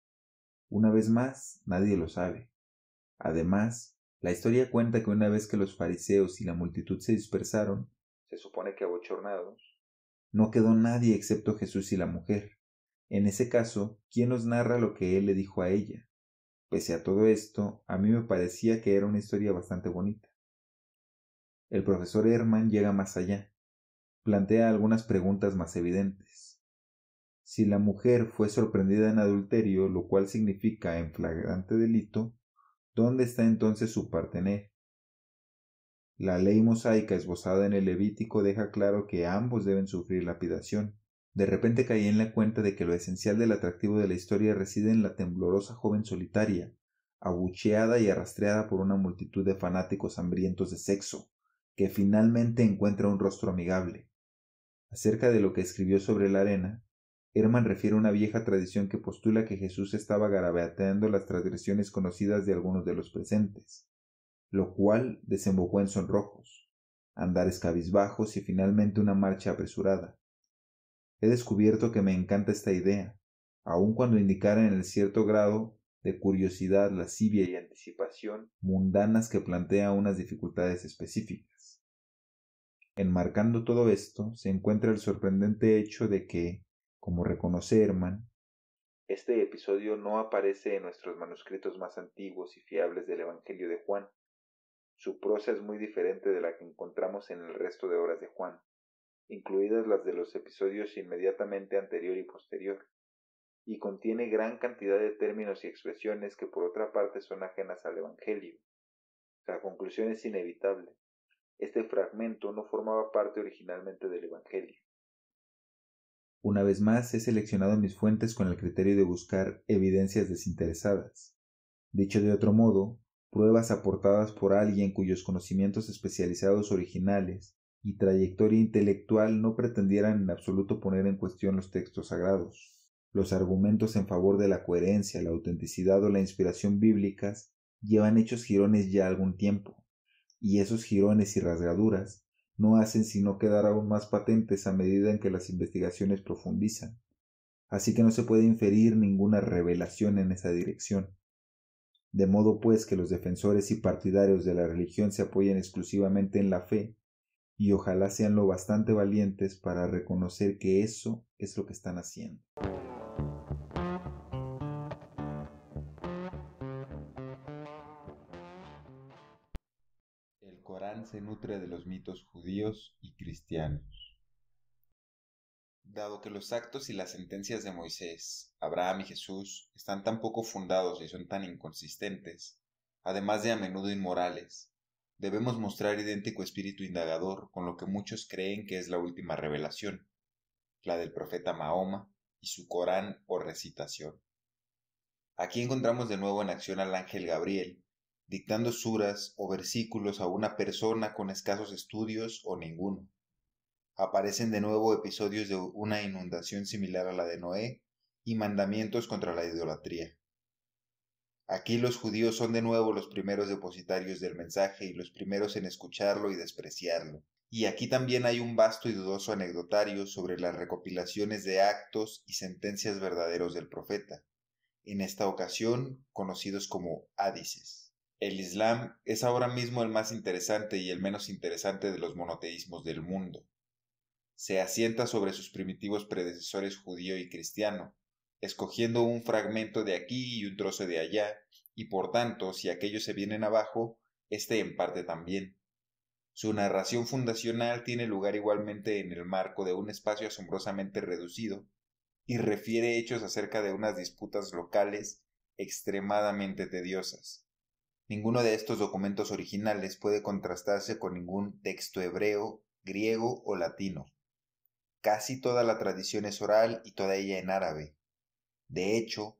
Una vez más, nadie lo sabe. Además, la historia cuenta que una vez que los fariseos y la multitud se dispersaron, se supone que abochornados, no quedó nadie excepto Jesús y la mujer. En ese caso, ¿quién nos narra lo que él le dijo a ella? Pese a todo esto, a mí me parecía que era una historia bastante bonita. El profesor Herman llega más allá plantea algunas preguntas más evidentes. Si la mujer fue sorprendida en adulterio, lo cual significa en flagrante delito, ¿dónde está entonces su partener? La ley mosaica esbozada en el Levítico deja claro que ambos deben sufrir lapidación. De repente caí en la cuenta de que lo esencial del atractivo de la historia reside en la temblorosa joven solitaria, abucheada y arrastreada por una multitud de fanáticos hambrientos de sexo, que finalmente encuentra un rostro amigable, Acerca de lo que escribió sobre la arena, Herman refiere una vieja tradición que postula que Jesús estaba garabateando las transgresiones conocidas de algunos de los presentes, lo cual desembocó en sonrojos, andares cabizbajos y finalmente una marcha apresurada. He descubierto que me encanta esta idea, aun cuando indicara en el cierto grado de curiosidad, lascivia y anticipación mundanas que plantea unas dificultades específicas. Enmarcando todo esto, se encuentra el sorprendente hecho de que, como reconoce Herman, este episodio no aparece en nuestros manuscritos más antiguos y fiables del Evangelio de Juan. Su prosa es muy diferente de la que encontramos en el resto de obras de Juan, incluidas las de los episodios inmediatamente anterior y posterior, y contiene gran cantidad de términos y expresiones que por otra parte son ajenas al Evangelio. La conclusión es inevitable. Este fragmento no formaba parte originalmente del Evangelio. Una vez más, he seleccionado mis fuentes con el criterio de buscar evidencias desinteresadas. Dicho de otro modo, pruebas aportadas por alguien cuyos conocimientos especializados originales y trayectoria intelectual no pretendieran en absoluto poner en cuestión los textos sagrados. Los argumentos en favor de la coherencia, la autenticidad o la inspiración bíblicas llevan hechos girones ya algún tiempo y esos jirones y rasgaduras no hacen sino quedar aún más patentes a medida en que las investigaciones profundizan, así que no se puede inferir ninguna revelación en esa dirección. De modo pues que los defensores y partidarios de la religión se apoyen exclusivamente en la fe, y ojalá sean lo bastante valientes para reconocer que eso es lo que están haciendo. nutre de los mitos judíos y cristianos. Dado que los actos y las sentencias de Moisés, Abraham y Jesús están tan poco fundados y son tan inconsistentes, además de a menudo inmorales, debemos mostrar idéntico espíritu indagador con lo que muchos creen que es la última revelación, la del profeta Mahoma y su Corán o recitación. Aquí encontramos de nuevo en acción al ángel Gabriel, dictando suras o versículos a una persona con escasos estudios o ninguno. Aparecen de nuevo episodios de una inundación similar a la de Noé y mandamientos contra la idolatría. Aquí los judíos son de nuevo los primeros depositarios del mensaje y los primeros en escucharlo y despreciarlo. Y aquí también hay un vasto y dudoso anecdotario sobre las recopilaciones de actos y sentencias verdaderos del profeta, en esta ocasión conocidos como ádices el Islam es ahora mismo el más interesante y el menos interesante de los monoteísmos del mundo. Se asienta sobre sus primitivos predecesores judío y cristiano, escogiendo un fragmento de aquí y un trozo de allá, y por tanto, si aquellos se vienen abajo, este en parte también. Su narración fundacional tiene lugar igualmente en el marco de un espacio asombrosamente reducido, y refiere hechos acerca de unas disputas locales extremadamente tediosas. Ninguno de estos documentos originales puede contrastarse con ningún texto hebreo, griego o latino. Casi toda la tradición es oral y toda ella en árabe. De hecho,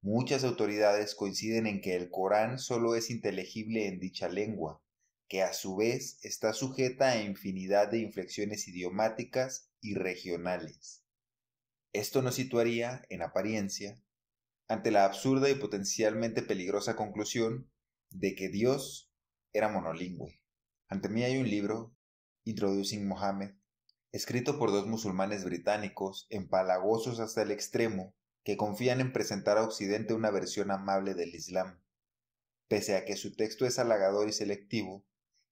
muchas autoridades coinciden en que el Corán solo es inteligible en dicha lengua, que a su vez está sujeta a infinidad de inflexiones idiomáticas y regionales. Esto nos situaría, en apariencia, ante la absurda y potencialmente peligrosa conclusión de que Dios era monolingüe. Ante mí hay un libro, Introducing Mohammed, escrito por dos musulmanes británicos, empalagosos hasta el extremo, que confían en presentar a Occidente una versión amable del Islam. Pese a que su texto es halagador y selectivo,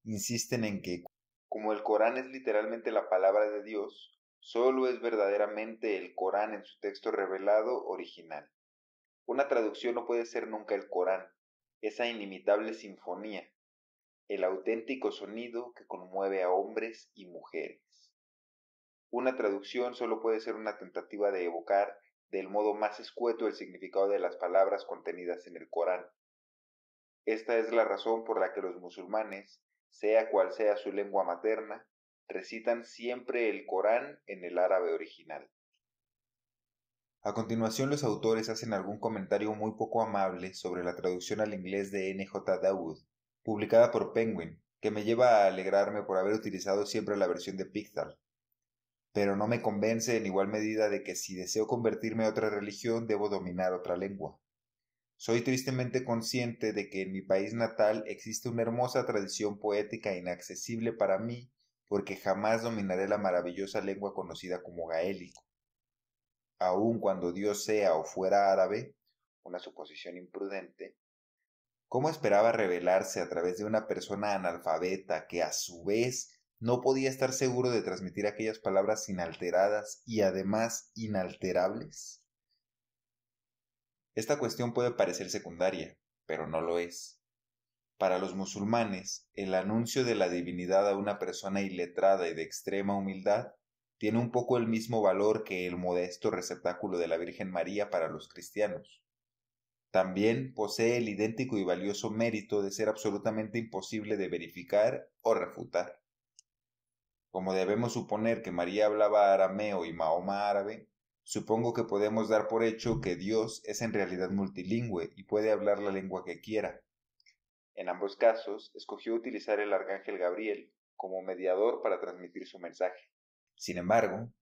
insisten en que, como el Corán es literalmente la palabra de Dios, solo es verdaderamente el Corán en su texto revelado original. Una traducción no puede ser nunca el Corán, esa inimitable sinfonía, el auténtico sonido que conmueve a hombres y mujeres. Una traducción solo puede ser una tentativa de evocar del modo más escueto el significado de las palabras contenidas en el Corán. Esta es la razón por la que los musulmanes, sea cual sea su lengua materna, recitan siempre el Corán en el árabe original. A continuación los autores hacen algún comentario muy poco amable sobre la traducción al inglés de N.J. Dawood, publicada por Penguin, que me lleva a alegrarme por haber utilizado siempre la versión de Pixar. Pero no me convence en igual medida de que si deseo convertirme a otra religión debo dominar otra lengua. Soy tristemente consciente de que en mi país natal existe una hermosa tradición poética inaccesible para mí porque jamás dominaré la maravillosa lengua conocida como gaélico aun cuando Dios sea o fuera árabe, una suposición imprudente, ¿cómo esperaba revelarse a través de una persona analfabeta que a su vez no podía estar seguro de transmitir aquellas palabras inalteradas y además inalterables? Esta cuestión puede parecer secundaria, pero no lo es. Para los musulmanes, el anuncio de la divinidad a una persona iletrada y de extrema humildad tiene un poco el mismo valor que el modesto receptáculo de la Virgen María para los cristianos. También posee el idéntico y valioso mérito de ser absolutamente imposible de verificar o refutar. Como debemos suponer que María hablaba arameo y Mahoma árabe, Supongo que podemos dar por hecho que Dios es en realidad multilingüe y puede hablar la lengua que quiera. En ambos casos, escogió utilizar el arcángel Gabriel como mediador para transmitir su mensaje. Sin embargo,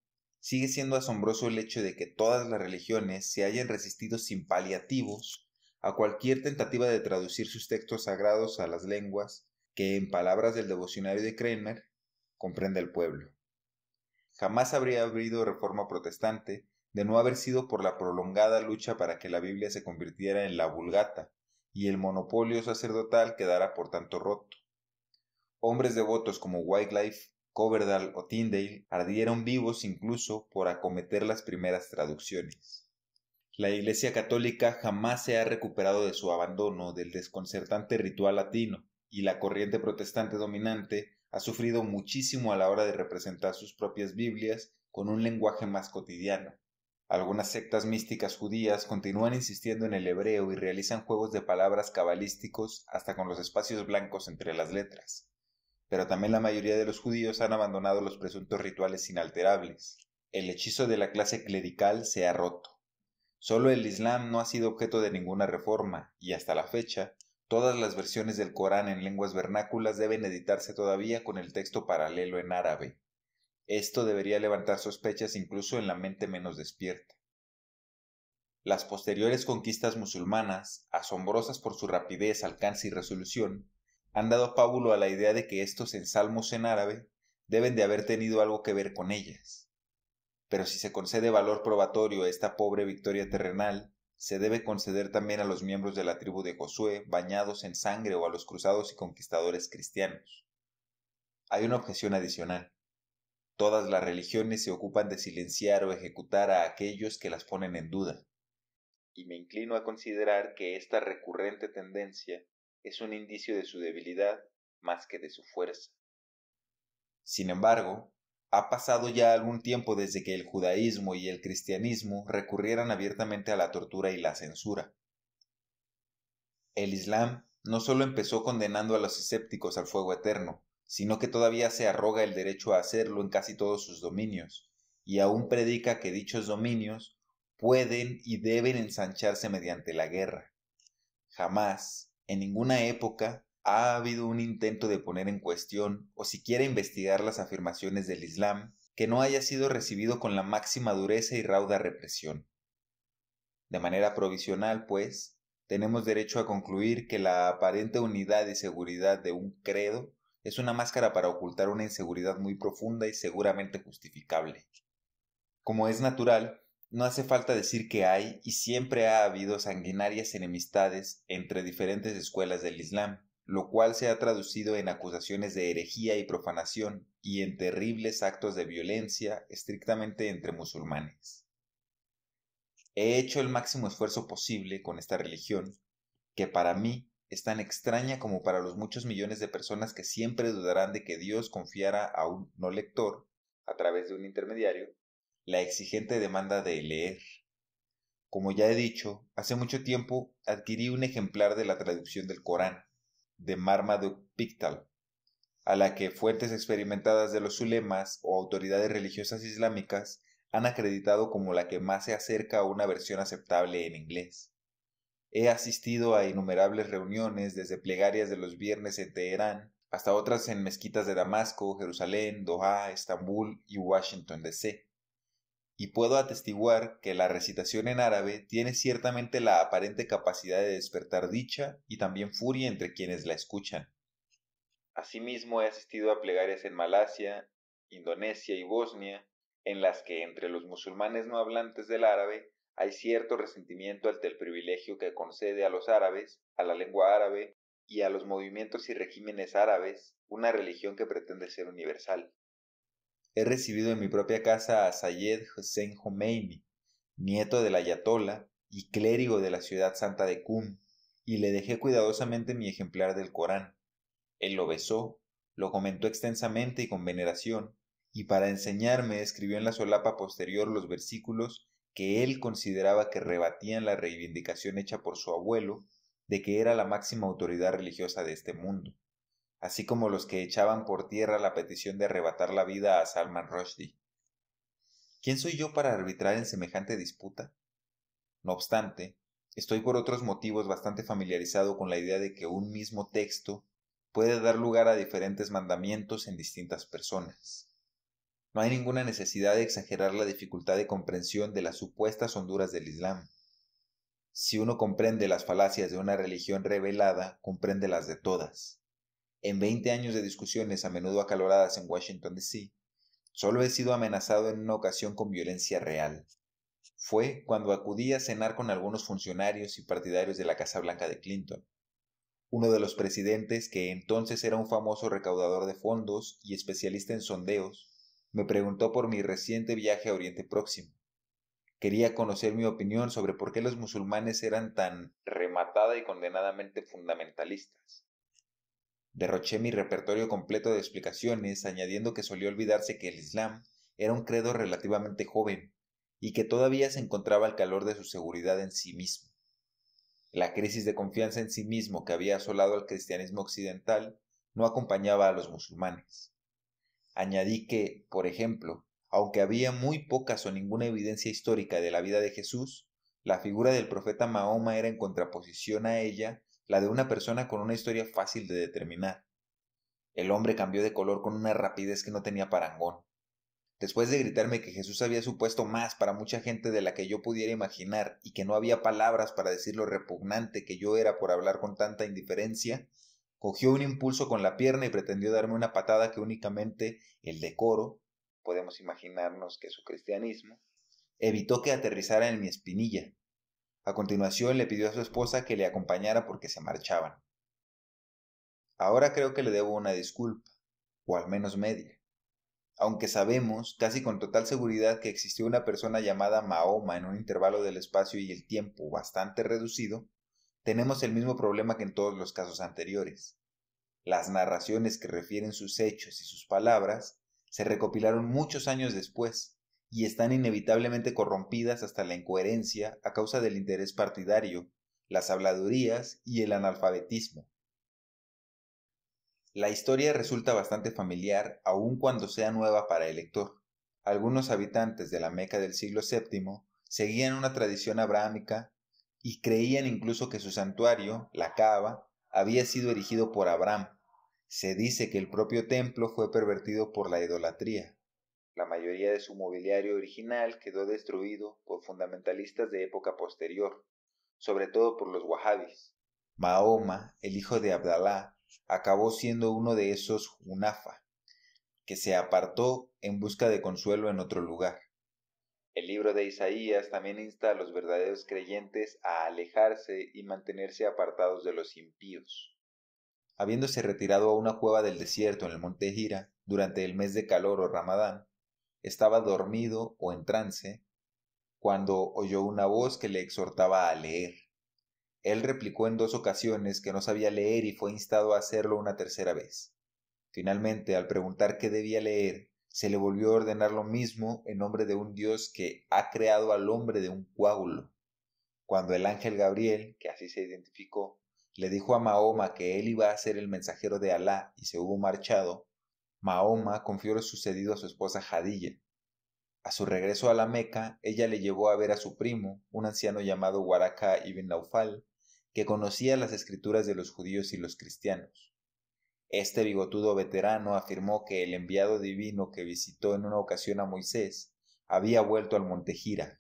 sigue siendo asombroso el hecho de que todas las religiones se hayan resistido sin paliativos a cualquier tentativa de traducir sus textos sagrados a las lenguas que, en palabras del devocionario de Kramer, comprende el pueblo. Jamás habría habido reforma protestante de no haber sido por la prolongada lucha para que la Biblia se convirtiera en la vulgata y el monopolio sacerdotal quedara por tanto roto. Hombres devotos como Coverdale o Tyndale ardieron vivos incluso por acometer las primeras traducciones. La Iglesia Católica jamás se ha recuperado de su abandono del desconcertante ritual latino, y la corriente protestante dominante ha sufrido muchísimo a la hora de representar sus propias Biblias con un lenguaje más cotidiano. Algunas sectas místicas judías continúan insistiendo en el hebreo y realizan juegos de palabras cabalísticos hasta con los espacios blancos entre las letras pero también la mayoría de los judíos han abandonado los presuntos rituales inalterables. El hechizo de la clase clerical se ha roto. Solo el Islam no ha sido objeto de ninguna reforma, y hasta la fecha, todas las versiones del Corán en lenguas vernáculas deben editarse todavía con el texto paralelo en árabe. Esto debería levantar sospechas incluso en la mente menos despierta. Las posteriores conquistas musulmanas, asombrosas por su rapidez, alcance y resolución, han dado pábulo a la idea de que estos ensalmos en árabe deben de haber tenido algo que ver con ellas. Pero si se concede valor probatorio a esta pobre victoria terrenal, se debe conceder también a los miembros de la tribu de Josué bañados en sangre o a los cruzados y conquistadores cristianos. Hay una objeción adicional. Todas las religiones se ocupan de silenciar o ejecutar a aquellos que las ponen en duda. Y me inclino a considerar que esta recurrente tendencia es un indicio de su debilidad más que de su fuerza. Sin embargo, ha pasado ya algún tiempo desde que el judaísmo y el cristianismo recurrieran abiertamente a la tortura y la censura. El Islam no solo empezó condenando a los escépticos al fuego eterno, sino que todavía se arroga el derecho a hacerlo en casi todos sus dominios, y aún predica que dichos dominios pueden y deben ensancharse mediante la guerra. Jamás, en ninguna época ha habido un intento de poner en cuestión o siquiera investigar las afirmaciones del Islam que no haya sido recibido con la máxima dureza y rauda represión. De manera provisional, pues, tenemos derecho a concluir que la aparente unidad y seguridad de un credo es una máscara para ocultar una inseguridad muy profunda y seguramente justificable. Como es natural, no hace falta decir que hay y siempre ha habido sanguinarias enemistades entre diferentes escuelas del Islam, lo cual se ha traducido en acusaciones de herejía y profanación y en terribles actos de violencia estrictamente entre musulmanes. He hecho el máximo esfuerzo posible con esta religión, que para mí es tan extraña como para los muchos millones de personas que siempre dudarán de que Dios confiara a un no lector, a través de un intermediario, la exigente demanda de leer. Como ya he dicho, hace mucho tiempo adquirí un ejemplar de la traducción del Corán, de Marmaduke Pictal, a la que fuentes experimentadas de los ulemas o autoridades religiosas islámicas han acreditado como la que más se acerca a una versión aceptable en inglés. He asistido a innumerables reuniones desde plegarias de los viernes en Teherán hasta otras en mezquitas de Damasco, Jerusalén, Doha, Estambul y Washington, D.C y puedo atestiguar que la recitación en árabe tiene ciertamente la aparente capacidad de despertar dicha y también furia entre quienes la escuchan. Asimismo, he asistido a plegarias en Malasia, Indonesia y Bosnia, en las que entre los musulmanes no hablantes del árabe hay cierto resentimiento ante el privilegio que concede a los árabes, a la lengua árabe y a los movimientos y regímenes árabes una religión que pretende ser universal he recibido en mi propia casa a Sayed Hussein Khomeini, nieto de la Ayatola y clérigo de la ciudad santa de Qum, y le dejé cuidadosamente mi ejemplar del Corán. Él lo besó, lo comentó extensamente y con veneración, y para enseñarme escribió en la solapa posterior los versículos que él consideraba que rebatían la reivindicación hecha por su abuelo de que era la máxima autoridad religiosa de este mundo así como los que echaban por tierra la petición de arrebatar la vida a Salman Rushdie. ¿Quién soy yo para arbitrar en semejante disputa? No obstante, estoy por otros motivos bastante familiarizado con la idea de que un mismo texto puede dar lugar a diferentes mandamientos en distintas personas. No hay ninguna necesidad de exagerar la dificultad de comprensión de las supuestas honduras del Islam. Si uno comprende las falacias de una religión revelada, comprende las de todas. En 20 años de discusiones a menudo acaloradas en Washington, D.C., solo he sido amenazado en una ocasión con violencia real. Fue cuando acudí a cenar con algunos funcionarios y partidarios de la Casa Blanca de Clinton. Uno de los presidentes, que entonces era un famoso recaudador de fondos y especialista en sondeos, me preguntó por mi reciente viaje a Oriente Próximo. Quería conocer mi opinión sobre por qué los musulmanes eran tan rematada y condenadamente fundamentalistas. Derroché mi repertorio completo de explicaciones, añadiendo que solía olvidarse que el Islam era un credo relativamente joven y que todavía se encontraba al calor de su seguridad en sí mismo. La crisis de confianza en sí mismo que había asolado al cristianismo occidental no acompañaba a los musulmanes. Añadí que, por ejemplo, aunque había muy pocas o ninguna evidencia histórica de la vida de Jesús, la figura del profeta Mahoma era en contraposición a ella la de una persona con una historia fácil de determinar. El hombre cambió de color con una rapidez que no tenía parangón. Después de gritarme que Jesús había supuesto más para mucha gente de la que yo pudiera imaginar y que no había palabras para decir lo repugnante que yo era por hablar con tanta indiferencia, cogió un impulso con la pierna y pretendió darme una patada que únicamente el decoro, podemos imaginarnos que su cristianismo, evitó que aterrizara en mi espinilla. A continuación le pidió a su esposa que le acompañara porque se marchaban. Ahora creo que le debo una disculpa, o al menos media. Aunque sabemos casi con total seguridad que existió una persona llamada Mahoma en un intervalo del espacio y el tiempo bastante reducido, tenemos el mismo problema que en todos los casos anteriores. Las narraciones que refieren sus hechos y sus palabras se recopilaron muchos años después, y están inevitablemente corrompidas hasta la incoherencia a causa del interés partidario, las habladurías y el analfabetismo. La historia resulta bastante familiar aun cuando sea nueva para el lector. Algunos habitantes de la Meca del siglo VII seguían una tradición abrahámica y creían incluso que su santuario, la Kaaba, había sido erigido por Abraham. Se dice que el propio templo fue pervertido por la idolatría. La mayoría de su mobiliario original quedó destruido por fundamentalistas de época posterior, sobre todo por los wahhabis. Mahoma, el hijo de Abdalá, acabó siendo uno de esos unafa, que se apartó en busca de consuelo en otro lugar. El libro de Isaías también insta a los verdaderos creyentes a alejarse y mantenerse apartados de los impíos. Habiéndose retirado a una cueva del desierto en el monte Gira durante el mes de calor o Ramadán, estaba dormido o en trance cuando oyó una voz que le exhortaba a leer. Él replicó en dos ocasiones que no sabía leer y fue instado a hacerlo una tercera vez. Finalmente, al preguntar qué debía leer, se le volvió a ordenar lo mismo en nombre de un Dios que ha creado al hombre de un coágulo. Cuando el ángel Gabriel, que así se identificó, le dijo a Mahoma que él iba a ser el mensajero de Alá y se hubo marchado, Mahoma confió lo sucedido a su esposa Jadilla. A su regreso a la Meca, ella le llevó a ver a su primo, un anciano llamado Waraka ibn Naufal, que conocía las escrituras de los judíos y los cristianos. Este bigotudo veterano afirmó que el enviado divino que visitó en una ocasión a Moisés había vuelto al monte Gira.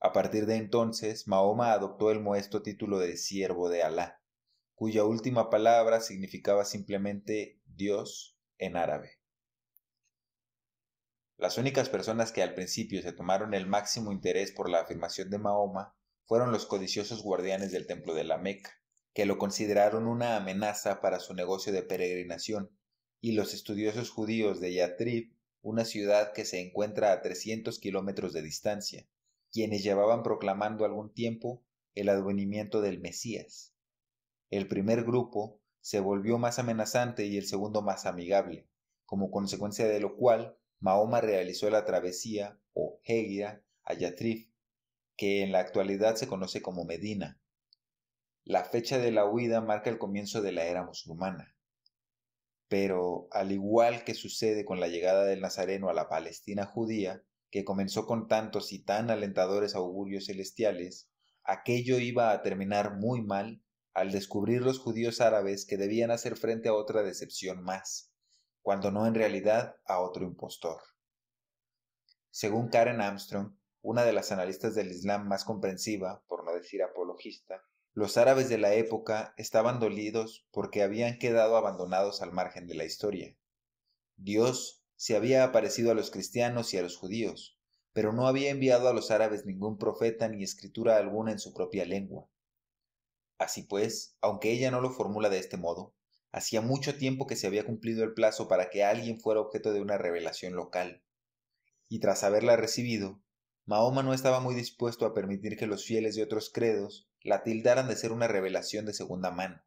A partir de entonces, Mahoma adoptó el modesto título de siervo de Alá, cuya última palabra significaba simplemente Dios en árabe. Las únicas personas que al principio se tomaron el máximo interés por la afirmación de Mahoma fueron los codiciosos guardianes del templo de la Meca, que lo consideraron una amenaza para su negocio de peregrinación, y los estudiosos judíos de Yatrib, una ciudad que se encuentra a 300 kilómetros de distancia, quienes llevaban proclamando algún tiempo el advenimiento del Mesías. El primer grupo se volvió más amenazante y el segundo más amigable, como consecuencia de lo cual Mahoma realizó la travesía o Hegira a Yatrif, que en la actualidad se conoce como Medina. La fecha de la huida marca el comienzo de la era musulmana. Pero, al igual que sucede con la llegada del Nazareno a la Palestina judía, que comenzó con tantos y tan alentadores augurios celestiales, aquello iba a terminar muy mal al descubrir los judíos árabes que debían hacer frente a otra decepción más, cuando no en realidad a otro impostor. Según Karen Armstrong, una de las analistas del Islam más comprensiva, por no decir apologista, los árabes de la época estaban dolidos porque habían quedado abandonados al margen de la historia. Dios se había aparecido a los cristianos y a los judíos, pero no había enviado a los árabes ningún profeta ni escritura alguna en su propia lengua. Así pues, aunque ella no lo formula de este modo, hacía mucho tiempo que se había cumplido el plazo para que alguien fuera objeto de una revelación local. Y tras haberla recibido, Mahoma no estaba muy dispuesto a permitir que los fieles de otros credos la tildaran de ser una revelación de segunda mano.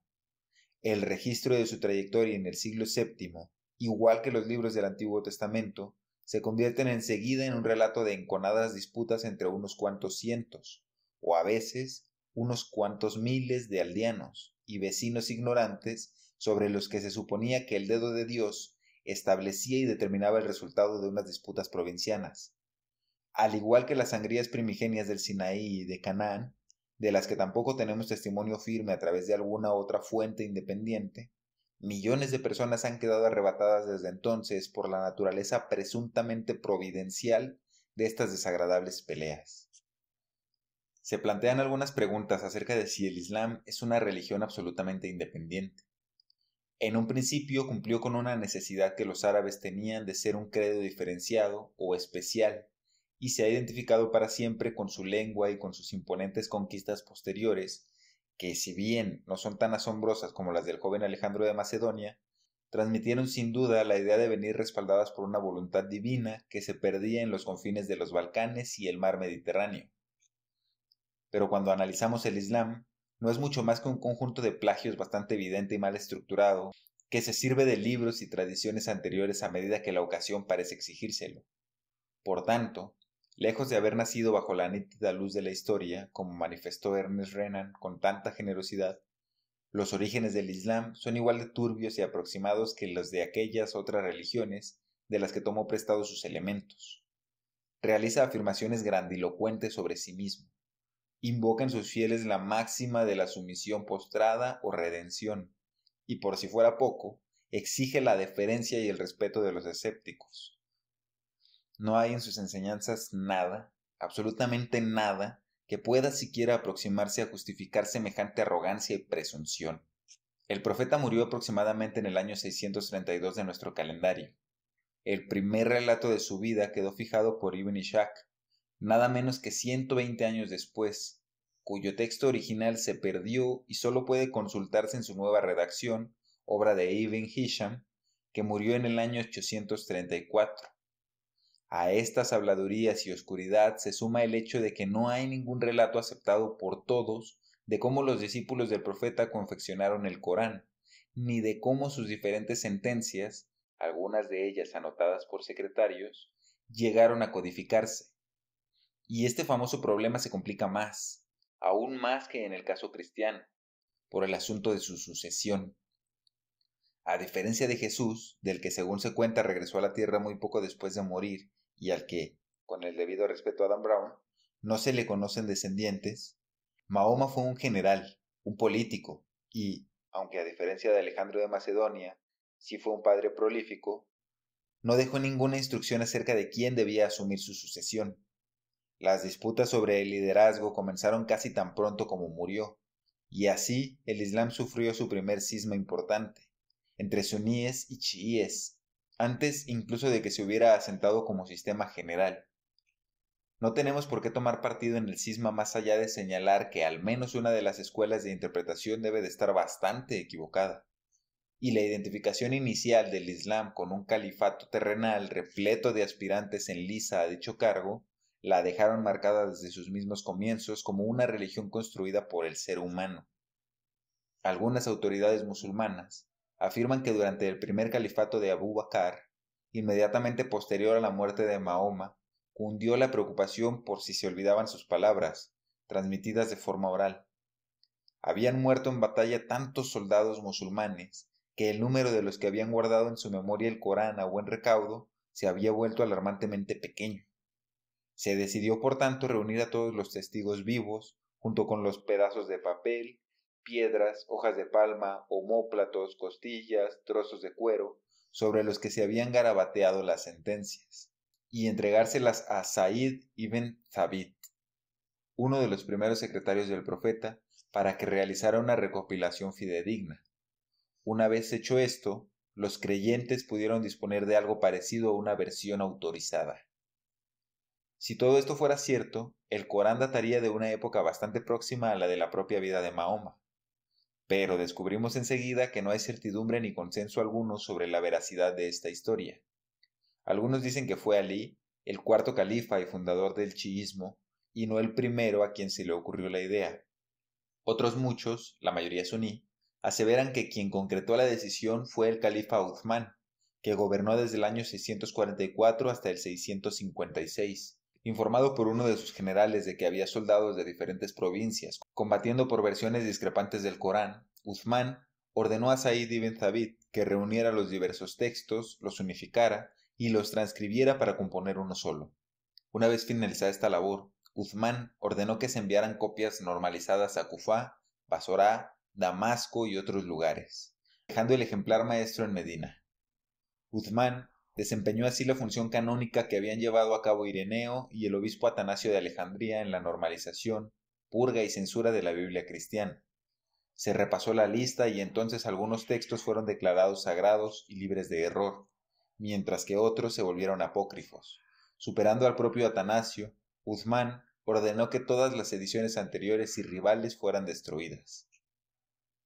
El registro de su trayectoria en el siglo VII, igual que los libros del Antiguo Testamento, se convierten enseguida en un relato de enconadas disputas entre unos cuantos cientos, o a veces unos cuantos miles de aldeanos y vecinos ignorantes sobre los que se suponía que el dedo de Dios establecía y determinaba el resultado de unas disputas provincianas. Al igual que las sangrías primigenias del Sinaí y de Canaán, de las que tampoco tenemos testimonio firme a través de alguna otra fuente independiente, millones de personas han quedado arrebatadas desde entonces por la naturaleza presuntamente providencial de estas desagradables peleas se plantean algunas preguntas acerca de si el Islam es una religión absolutamente independiente. En un principio cumplió con una necesidad que los árabes tenían de ser un credo diferenciado o especial, y se ha identificado para siempre con su lengua y con sus imponentes conquistas posteriores, que si bien no son tan asombrosas como las del joven Alejandro de Macedonia, transmitieron sin duda la idea de venir respaldadas por una voluntad divina que se perdía en los confines de los Balcanes y el mar Mediterráneo. Pero cuando analizamos el Islam, no es mucho más que un conjunto de plagios bastante evidente y mal estructurado, que se sirve de libros y tradiciones anteriores a medida que la ocasión parece exigírselo. Por tanto, lejos de haber nacido bajo la nítida luz de la historia, como manifestó Ernest Renan con tanta generosidad, los orígenes del Islam son igual de turbios y aproximados que los de aquellas otras religiones de las que tomó prestados sus elementos. Realiza afirmaciones grandilocuentes sobre sí mismo, invoca en sus fieles la máxima de la sumisión postrada o redención, y por si fuera poco, exige la deferencia y el respeto de los escépticos. No hay en sus enseñanzas nada, absolutamente nada, que pueda siquiera aproximarse a justificar semejante arrogancia y presunción. El profeta murió aproximadamente en el año 632 de nuestro calendario. El primer relato de su vida quedó fijado por Ibn Ishaq nada menos que 120 años después, cuyo texto original se perdió y solo puede consultarse en su nueva redacción, obra de Ibn Hisham, que murió en el año 834. A estas habladurías y oscuridad se suma el hecho de que no hay ningún relato aceptado por todos de cómo los discípulos del profeta confeccionaron el Corán, ni de cómo sus diferentes sentencias, algunas de ellas anotadas por secretarios, llegaron a codificarse. Y este famoso problema se complica más, aún más que en el caso cristiano, por el asunto de su sucesión. A diferencia de Jesús, del que según se cuenta regresó a la tierra muy poco después de morir, y al que, con el debido respeto a Adam Brown, no se le conocen descendientes, Mahoma fue un general, un político, y, aunque a diferencia de Alejandro de Macedonia, sí fue un padre prolífico, no dejó ninguna instrucción acerca de quién debía asumir su sucesión. Las disputas sobre el liderazgo comenzaron casi tan pronto como murió, y así el Islam sufrió su primer cisma importante, entre suníes y chiíes, antes incluso de que se hubiera asentado como sistema general. No tenemos por qué tomar partido en el cisma más allá de señalar que al menos una de las escuelas de interpretación debe de estar bastante equivocada y la identificación inicial del Islam con un califato terrenal repleto de aspirantes en lisa a dicho cargo la dejaron marcada desde sus mismos comienzos como una religión construida por el ser humano. Algunas autoridades musulmanas afirman que durante el primer califato de Abu Bakr, inmediatamente posterior a la muerte de Mahoma, cundió la preocupación por si se olvidaban sus palabras, transmitidas de forma oral. Habían muerto en batalla tantos soldados musulmanes que el número de los que habían guardado en su memoria el Corán a buen recaudo se había vuelto alarmantemente pequeño. Se decidió, por tanto, reunir a todos los testigos vivos, junto con los pedazos de papel, piedras, hojas de palma, homóplatos, costillas, trozos de cuero, sobre los que se habían garabateado las sentencias, y entregárselas a Said ibn Zabit, uno de los primeros secretarios del profeta, para que realizara una recopilación fidedigna. Una vez hecho esto, los creyentes pudieron disponer de algo parecido a una versión autorizada. Si todo esto fuera cierto, el Corán dataría de una época bastante próxima a la de la propia vida de Mahoma. Pero descubrimos enseguida que no hay certidumbre ni consenso alguno sobre la veracidad de esta historia. Algunos dicen que fue Ali, el cuarto califa y fundador del chiismo, y no el primero a quien se le ocurrió la idea. Otros muchos, la mayoría suní, aseveran que quien concretó la decisión fue el califa Uthman, que gobernó desde el año 644 hasta el 656 informado por uno de sus generales de que había soldados de diferentes provincias combatiendo por versiones discrepantes del Corán, Uthman ordenó a Said ibn Zabit que reuniera los diversos textos, los unificara y los transcribiera para componer uno solo. Una vez finalizada esta labor, Uthman ordenó que se enviaran copias normalizadas a Kufá, Basorá, Damasco y otros lugares, dejando el ejemplar maestro en Medina. Uthman Desempeñó así la función canónica que habían llevado a cabo Ireneo y el obispo Atanasio de Alejandría en la normalización, purga y censura de la Biblia cristiana. Se repasó la lista y entonces algunos textos fueron declarados sagrados y libres de error, mientras que otros se volvieron apócrifos. Superando al propio Atanasio, Guzmán ordenó que todas las ediciones anteriores y rivales fueran destruidas.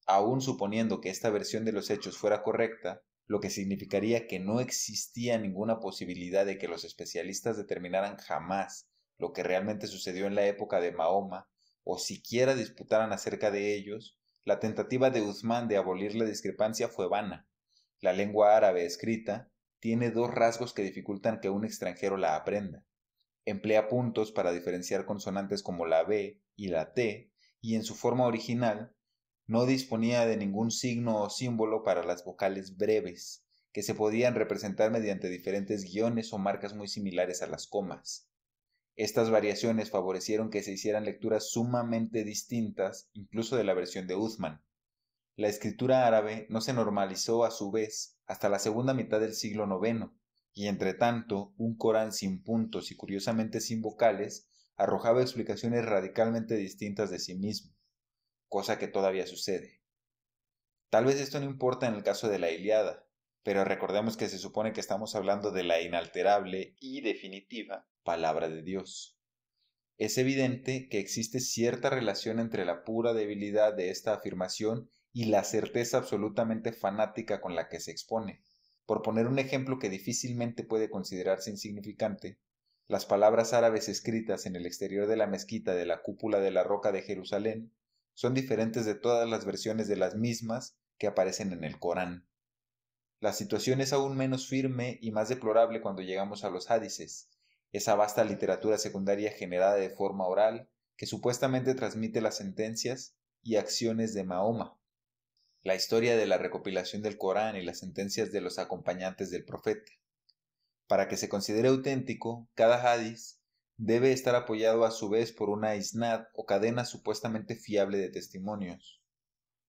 Aún suponiendo que esta versión de los hechos fuera correcta, lo que significaría que no existía ninguna posibilidad de que los especialistas determinaran jamás lo que realmente sucedió en la época de Mahoma o siquiera disputaran acerca de ellos, la tentativa de Guzmán de abolir la discrepancia fue vana. La lengua árabe escrita tiene dos rasgos que dificultan que un extranjero la aprenda. Emplea puntos para diferenciar consonantes como la B y la T, y en su forma original no disponía de ningún signo o símbolo para las vocales breves, que se podían representar mediante diferentes guiones o marcas muy similares a las comas. Estas variaciones favorecieron que se hicieran lecturas sumamente distintas, incluso de la versión de Uthman. La escritura árabe no se normalizó a su vez hasta la segunda mitad del siglo IX, y entre tanto, un Corán sin puntos y curiosamente sin vocales arrojaba explicaciones radicalmente distintas de sí mismo cosa que todavía sucede. Tal vez esto no importa en el caso de la Iliada, pero recordemos que se supone que estamos hablando de la inalterable y definitiva palabra de Dios. Es evidente que existe cierta relación entre la pura debilidad de esta afirmación y la certeza absolutamente fanática con la que se expone. Por poner un ejemplo que difícilmente puede considerarse insignificante, las palabras árabes escritas en el exterior de la mezquita de la cúpula de la roca de Jerusalén son diferentes de todas las versiones de las mismas que aparecen en el Corán. La situación es aún menos firme y más deplorable cuando llegamos a los hadices, esa vasta literatura secundaria generada de forma oral que supuestamente transmite las sentencias y acciones de Mahoma. La historia de la recopilación del Corán y las sentencias de los acompañantes del profeta. Para que se considere auténtico, cada hadiz debe estar apoyado a su vez por una isnad o cadena supuestamente fiable de testimonios.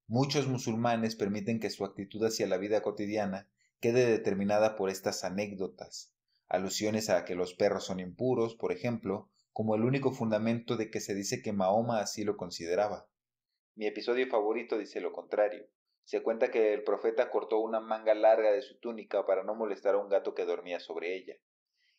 Muchos musulmanes permiten que su actitud hacia la vida cotidiana quede determinada por estas anécdotas, alusiones a que los perros son impuros, por ejemplo, como el único fundamento de que se dice que Mahoma así lo consideraba. Mi episodio favorito dice lo contrario. Se cuenta que el profeta cortó una manga larga de su túnica para no molestar a un gato que dormía sobre ella.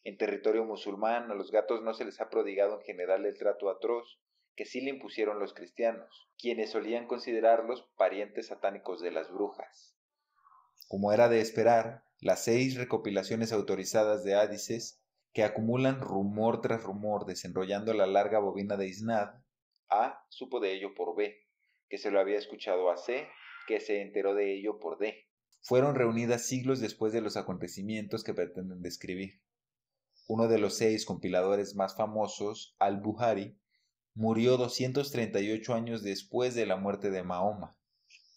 En territorio musulmán a los gatos no se les ha prodigado en general el trato atroz que sí le impusieron los cristianos, quienes solían considerarlos parientes satánicos de las brujas. Como era de esperar, las seis recopilaciones autorizadas de Hadices, que acumulan rumor tras rumor desenrollando la larga bobina de Isnad, A supo de ello por B, que se lo había escuchado a C, que se enteró de ello por D. Fueron reunidas siglos después de los acontecimientos que pretenden describir uno de los seis compiladores más famosos, al-Buhari, murió 238 años después de la muerte de Mahoma.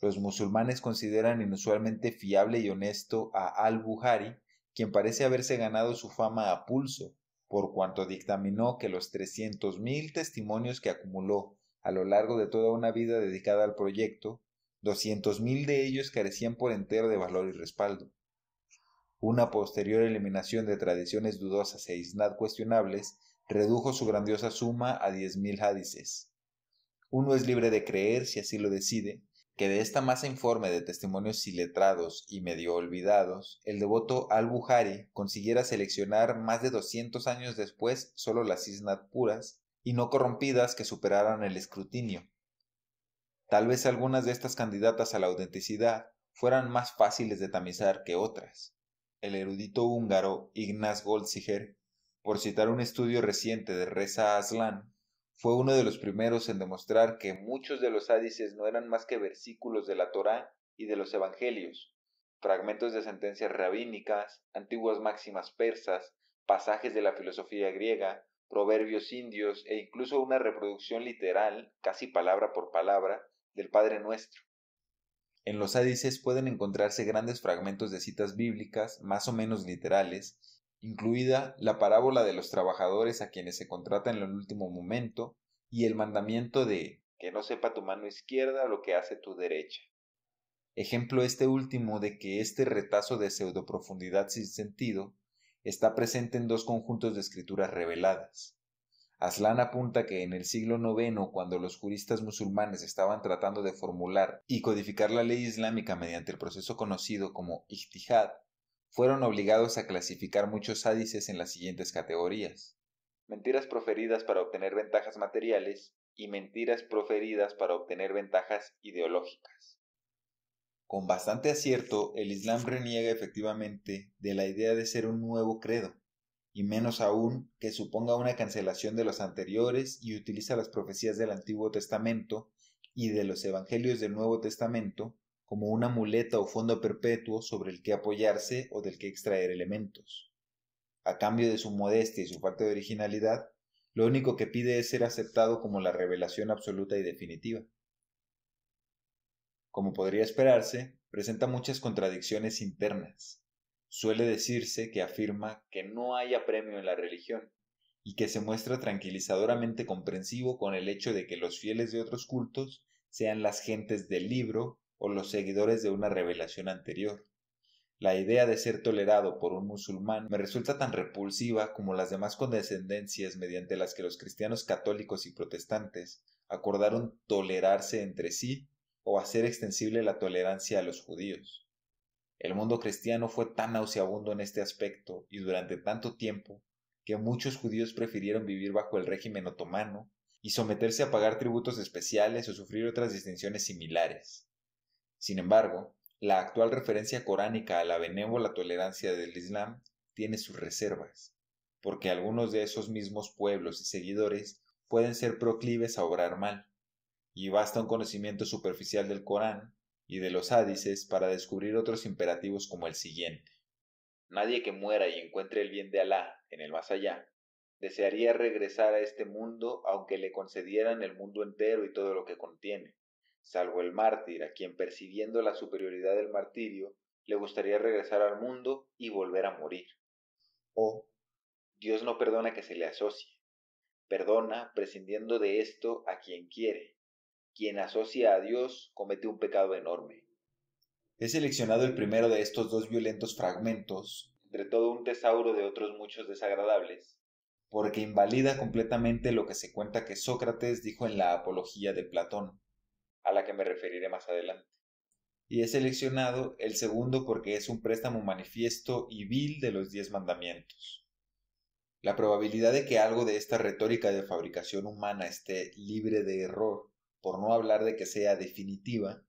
Los musulmanes consideran inusualmente fiable y honesto a al-Buhari, quien parece haberse ganado su fama a pulso, por cuanto dictaminó que los 300.000 testimonios que acumuló a lo largo de toda una vida dedicada al proyecto, 200.000 de ellos carecían por entero de valor y respaldo. Una posterior eliminación de tradiciones dudosas e isnad cuestionables redujo su grandiosa suma a diez mil hadices. Uno es libre de creer, si así lo decide, que de esta masa informe de testimonios iletrados y medio olvidados, el devoto al-Buhari consiguiera seleccionar más de doscientos años después solo las isnad puras y no corrompidas que superaran el escrutinio. Tal vez algunas de estas candidatas a la autenticidad fueran más fáciles de tamizar que otras el erudito húngaro Ignaz Goldziger, por citar un estudio reciente de Reza Aslan, fue uno de los primeros en demostrar que muchos de los ádices no eran más que versículos de la Torá y de los Evangelios, fragmentos de sentencias rabínicas, antiguas máximas persas, pasajes de la filosofía griega, proverbios indios e incluso una reproducción literal, casi palabra por palabra, del Padre Nuestro. En los ádices pueden encontrarse grandes fragmentos de citas bíblicas, más o menos literales, incluida la parábola de los trabajadores a quienes se contrata en el último momento, y el mandamiento de que no sepa tu mano izquierda lo que hace tu derecha. Ejemplo este último de que este retazo de pseudoprofundidad sin sentido está presente en dos conjuntos de escrituras reveladas. Aslan apunta que en el siglo IX, cuando los juristas musulmanes estaban tratando de formular y codificar la ley islámica mediante el proceso conocido como ijtihad, fueron obligados a clasificar muchos hadices en las siguientes categorías. Mentiras proferidas para obtener ventajas materiales y mentiras proferidas para obtener ventajas ideológicas. Con bastante acierto, el Islam reniega efectivamente de la idea de ser un nuevo credo, y menos aún que suponga una cancelación de los anteriores y utiliza las profecías del Antiguo Testamento y de los Evangelios del Nuevo Testamento como una muleta o fondo perpetuo sobre el que apoyarse o del que extraer elementos. A cambio de su modestia y su falta de originalidad, lo único que pide es ser aceptado como la revelación absoluta y definitiva. Como podría esperarse, presenta muchas contradicciones internas, Suele decirse que afirma que no hay apremio en la religión y que se muestra tranquilizadoramente comprensivo con el hecho de que los fieles de otros cultos sean las gentes del libro o los seguidores de una revelación anterior. La idea de ser tolerado por un musulmán me resulta tan repulsiva como las demás condescendencias mediante las que los cristianos católicos y protestantes acordaron tolerarse entre sí o hacer extensible la tolerancia a los judíos. El mundo cristiano fue tan nauseabundo en este aspecto y durante tanto tiempo que muchos judíos prefirieron vivir bajo el régimen otomano y someterse a pagar tributos especiales o sufrir otras distinciones similares. Sin embargo, la actual referencia coránica a la benévola tolerancia del Islam tiene sus reservas, porque algunos de esos mismos pueblos y seguidores pueden ser proclives a obrar mal, y basta un conocimiento superficial del Corán y de los ádices para descubrir otros imperativos como el siguiente. Nadie que muera y encuentre el bien de Alá en el más allá desearía regresar a este mundo aunque le concedieran el mundo entero y todo lo que contiene, salvo el mártir a quien percibiendo la superioridad del martirio le gustaría regresar al mundo y volver a morir. O Dios no perdona que se le asocie. Perdona prescindiendo de esto a quien quiere, quien asocia a Dios comete un pecado enorme. He seleccionado el primero de estos dos violentos fragmentos, entre todo un tesauro de otros muchos desagradables, porque invalida completamente lo que se cuenta que Sócrates dijo en la Apología de Platón, a la que me referiré más adelante. Y he seleccionado el segundo porque es un préstamo manifiesto y vil de los diez mandamientos. La probabilidad de que algo de esta retórica de fabricación humana esté libre de error por no hablar de que sea definitiva,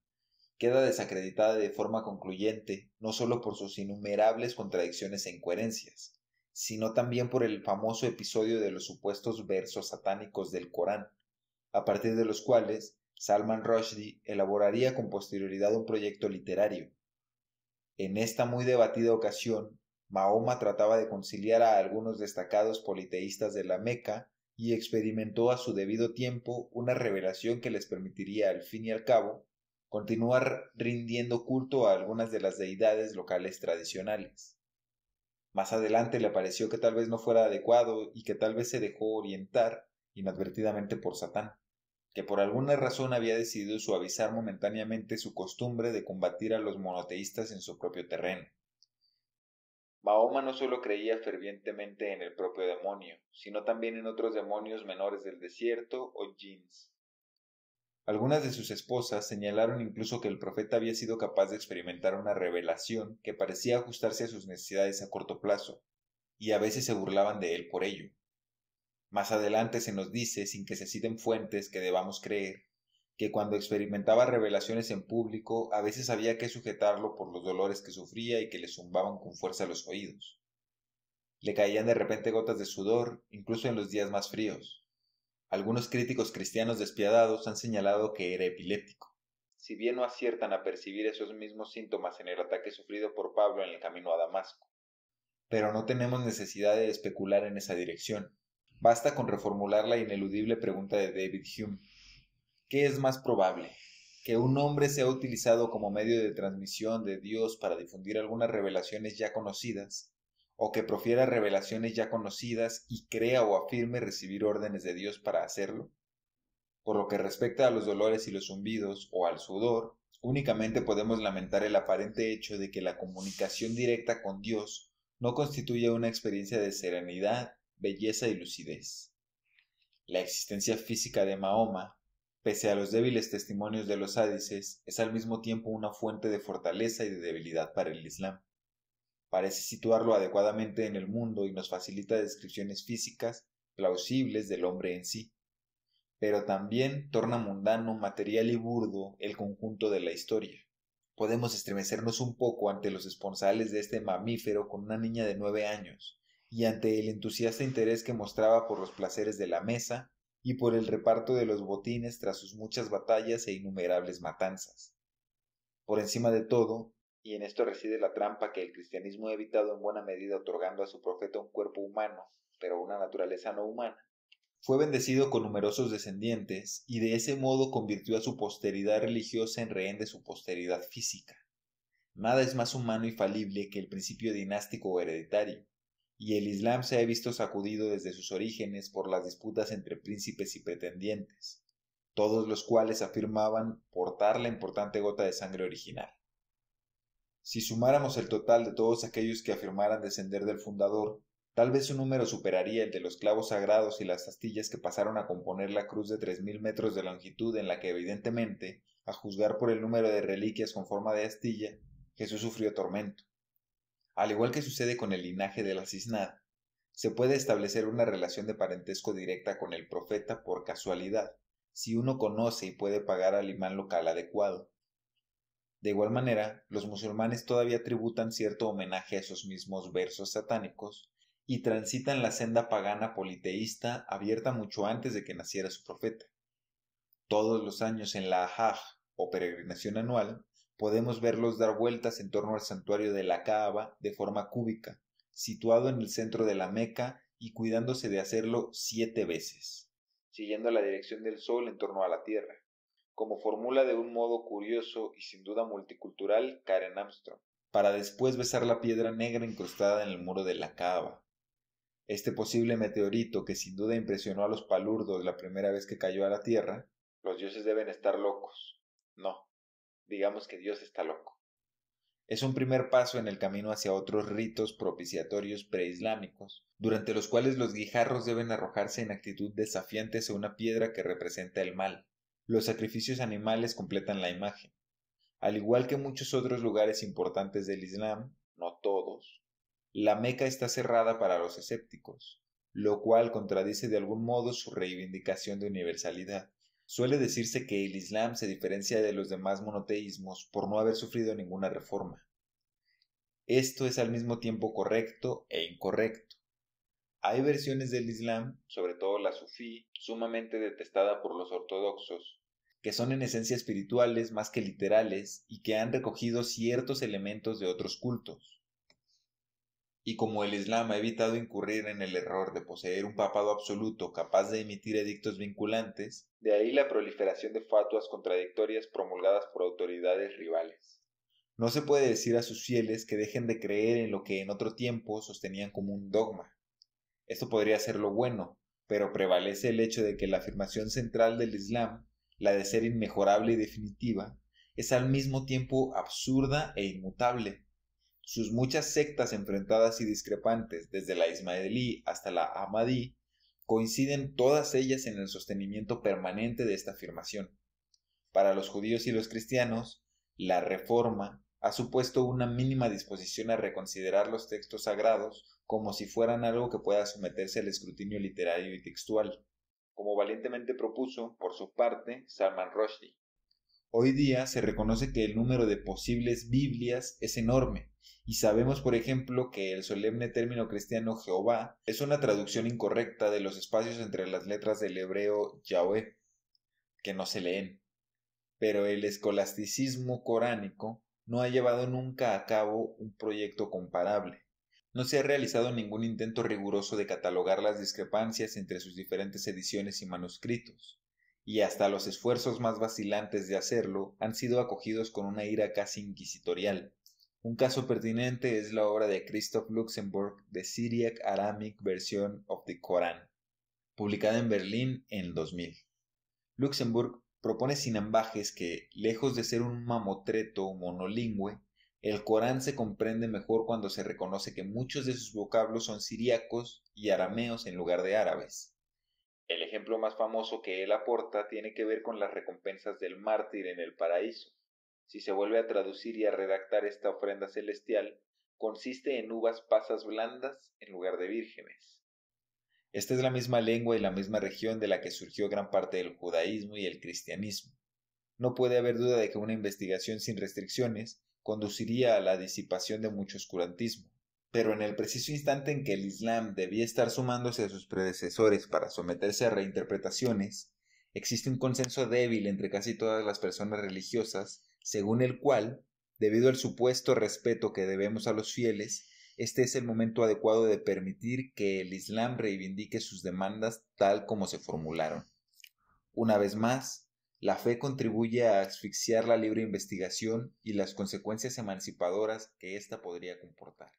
queda desacreditada de forma concluyente no solo por sus innumerables contradicciones e incoherencias, sino también por el famoso episodio de los supuestos versos satánicos del Corán, a partir de los cuales Salman Rushdie elaboraría con posterioridad un proyecto literario. En esta muy debatida ocasión, Mahoma trataba de conciliar a algunos destacados politeístas de la Meca y experimentó a su debido tiempo una revelación que les permitiría al fin y al cabo continuar rindiendo culto a algunas de las deidades locales tradicionales. Más adelante le pareció que tal vez no fuera adecuado y que tal vez se dejó orientar inadvertidamente por Satán, que por alguna razón había decidido suavizar momentáneamente su costumbre de combatir a los monoteístas en su propio terreno. Mahoma no solo creía fervientemente en el propio demonio, sino también en otros demonios menores del desierto o jins. Algunas de sus esposas señalaron incluso que el profeta había sido capaz de experimentar una revelación que parecía ajustarse a sus necesidades a corto plazo, y a veces se burlaban de él por ello. Más adelante se nos dice, sin que se citen fuentes que debamos creer, que cuando experimentaba revelaciones en público a veces había que sujetarlo por los dolores que sufría y que le zumbaban con fuerza los oídos. Le caían de repente gotas de sudor, incluso en los días más fríos. Algunos críticos cristianos despiadados han señalado que era epiléptico. Si bien no aciertan a percibir esos mismos síntomas en el ataque sufrido por Pablo en el camino a Damasco. Pero no tenemos necesidad de especular en esa dirección. Basta con reformular la ineludible pregunta de David Hume. ¿qué es más probable? ¿Que un hombre sea utilizado como medio de transmisión de Dios para difundir algunas revelaciones ya conocidas? ¿O que profiera revelaciones ya conocidas y crea o afirme recibir órdenes de Dios para hacerlo? Por lo que respecta a los dolores y los zumbidos o al sudor, únicamente podemos lamentar el aparente hecho de que la comunicación directa con Dios no constituye una experiencia de serenidad, belleza y lucidez. La existencia física de Mahoma pese a los débiles testimonios de los ádices, es al mismo tiempo una fuente de fortaleza y de debilidad para el Islam. Parece situarlo adecuadamente en el mundo y nos facilita descripciones físicas plausibles del hombre en sí, pero también torna mundano, material y burdo el conjunto de la historia. Podemos estremecernos un poco ante los esponsales de este mamífero con una niña de nueve años, y ante el entusiasta interés que mostraba por los placeres de la mesa, y por el reparto de los botines tras sus muchas batallas e innumerables matanzas. Por encima de todo, y en esto reside la trampa que el cristianismo ha evitado en buena medida otorgando a su profeta un cuerpo humano, pero una naturaleza no humana, fue bendecido con numerosos descendientes y de ese modo convirtió a su posteridad religiosa en rehén de su posteridad física. Nada es más humano y falible que el principio dinástico o hereditario, y el Islam se ha visto sacudido desde sus orígenes por las disputas entre príncipes y pretendientes, todos los cuales afirmaban portar la importante gota de sangre original. Si sumáramos el total de todos aquellos que afirmaran descender del fundador, tal vez su número superaría el de los clavos sagrados y las astillas que pasaron a componer la cruz de tres mil metros de longitud en la que evidentemente, a juzgar por el número de reliquias con forma de astilla, Jesús sufrió tormento. Al igual que sucede con el linaje de la cisnada, se puede establecer una relación de parentesco directa con el profeta por casualidad, si uno conoce y puede pagar al imán local adecuado. De igual manera, los musulmanes todavía tributan cierto homenaje a esos mismos versos satánicos y transitan la senda pagana politeísta abierta mucho antes de que naciera su profeta. Todos los años en la Hajj, o peregrinación anual, podemos verlos dar vueltas en torno al santuario de la Kaaba de forma cúbica, situado en el centro de la Meca y cuidándose de hacerlo siete veces, siguiendo la dirección del sol en torno a la Tierra, como formula de un modo curioso y sin duda multicultural Karen Armstrong, para después besar la piedra negra incrustada en el muro de la Kaaba. Este posible meteorito que sin duda impresionó a los palurdos la primera vez que cayó a la Tierra, los dioses deben estar locos. No, digamos que Dios está loco. Es un primer paso en el camino hacia otros ritos propiciatorios preislámicos, durante los cuales los guijarros deben arrojarse en actitud desafiante a una piedra que representa el mal. Los sacrificios animales completan la imagen. Al igual que muchos otros lugares importantes del Islam, no todos, la Meca está cerrada para los escépticos, lo cual contradice de algún modo su reivindicación de universalidad. Suele decirse que el Islam se diferencia de los demás monoteísmos por no haber sufrido ninguna reforma. Esto es al mismo tiempo correcto e incorrecto. Hay versiones del Islam, sobre todo la sufí, sumamente detestada por los ortodoxos, que son en esencia espirituales más que literales y que han recogido ciertos elementos de otros cultos y como el Islam ha evitado incurrir en el error de poseer un papado absoluto capaz de emitir edictos vinculantes, de ahí la proliferación de fatuas contradictorias promulgadas por autoridades rivales. No se puede decir a sus fieles que dejen de creer en lo que en otro tiempo sostenían como un dogma. Esto podría ser lo bueno, pero prevalece el hecho de que la afirmación central del Islam, la de ser inmejorable y definitiva, es al mismo tiempo absurda e inmutable, sus muchas sectas enfrentadas y discrepantes, desde la ismaelí hasta la Amadí, coinciden todas ellas en el sostenimiento permanente de esta afirmación. Para los judíos y los cristianos, la reforma ha supuesto una mínima disposición a reconsiderar los textos sagrados como si fueran algo que pueda someterse al escrutinio literario y textual, como valientemente propuso, por su parte, Salman Rushdie. Hoy día se reconoce que el número de posibles Biblias es enorme, y sabemos, por ejemplo, que el solemne término cristiano Jehová es una traducción incorrecta de los espacios entre las letras del hebreo Yahweh, que no se leen. Pero el escolasticismo coránico no ha llevado nunca a cabo un proyecto comparable. No se ha realizado ningún intento riguroso de catalogar las discrepancias entre sus diferentes ediciones y manuscritos, y hasta los esfuerzos más vacilantes de hacerlo han sido acogidos con una ira casi inquisitorial. Un caso pertinente es la obra de Christoph Luxemburg, The Syriac Aramic Version of the Corán, publicada en Berlín en 2000. Luxemburg propone sin ambajes que, lejos de ser un mamotreto monolingüe, el Corán se comprende mejor cuando se reconoce que muchos de sus vocablos son siriacos y arameos en lugar de árabes. El ejemplo más famoso que él aporta tiene que ver con las recompensas del mártir en el paraíso si se vuelve a traducir y a redactar esta ofrenda celestial, consiste en uvas pasas blandas en lugar de vírgenes. Esta es la misma lengua y la misma región de la que surgió gran parte del judaísmo y el cristianismo. No puede haber duda de que una investigación sin restricciones conduciría a la disipación de mucho oscurantismo. Pero en el preciso instante en que el Islam debía estar sumándose a sus predecesores para someterse a reinterpretaciones, existe un consenso débil entre casi todas las personas religiosas según el cual, debido al supuesto respeto que debemos a los fieles, este es el momento adecuado de permitir que el Islam reivindique sus demandas tal como se formularon. Una vez más, la fe contribuye a asfixiar la libre investigación y las consecuencias emancipadoras que ésta podría comportar.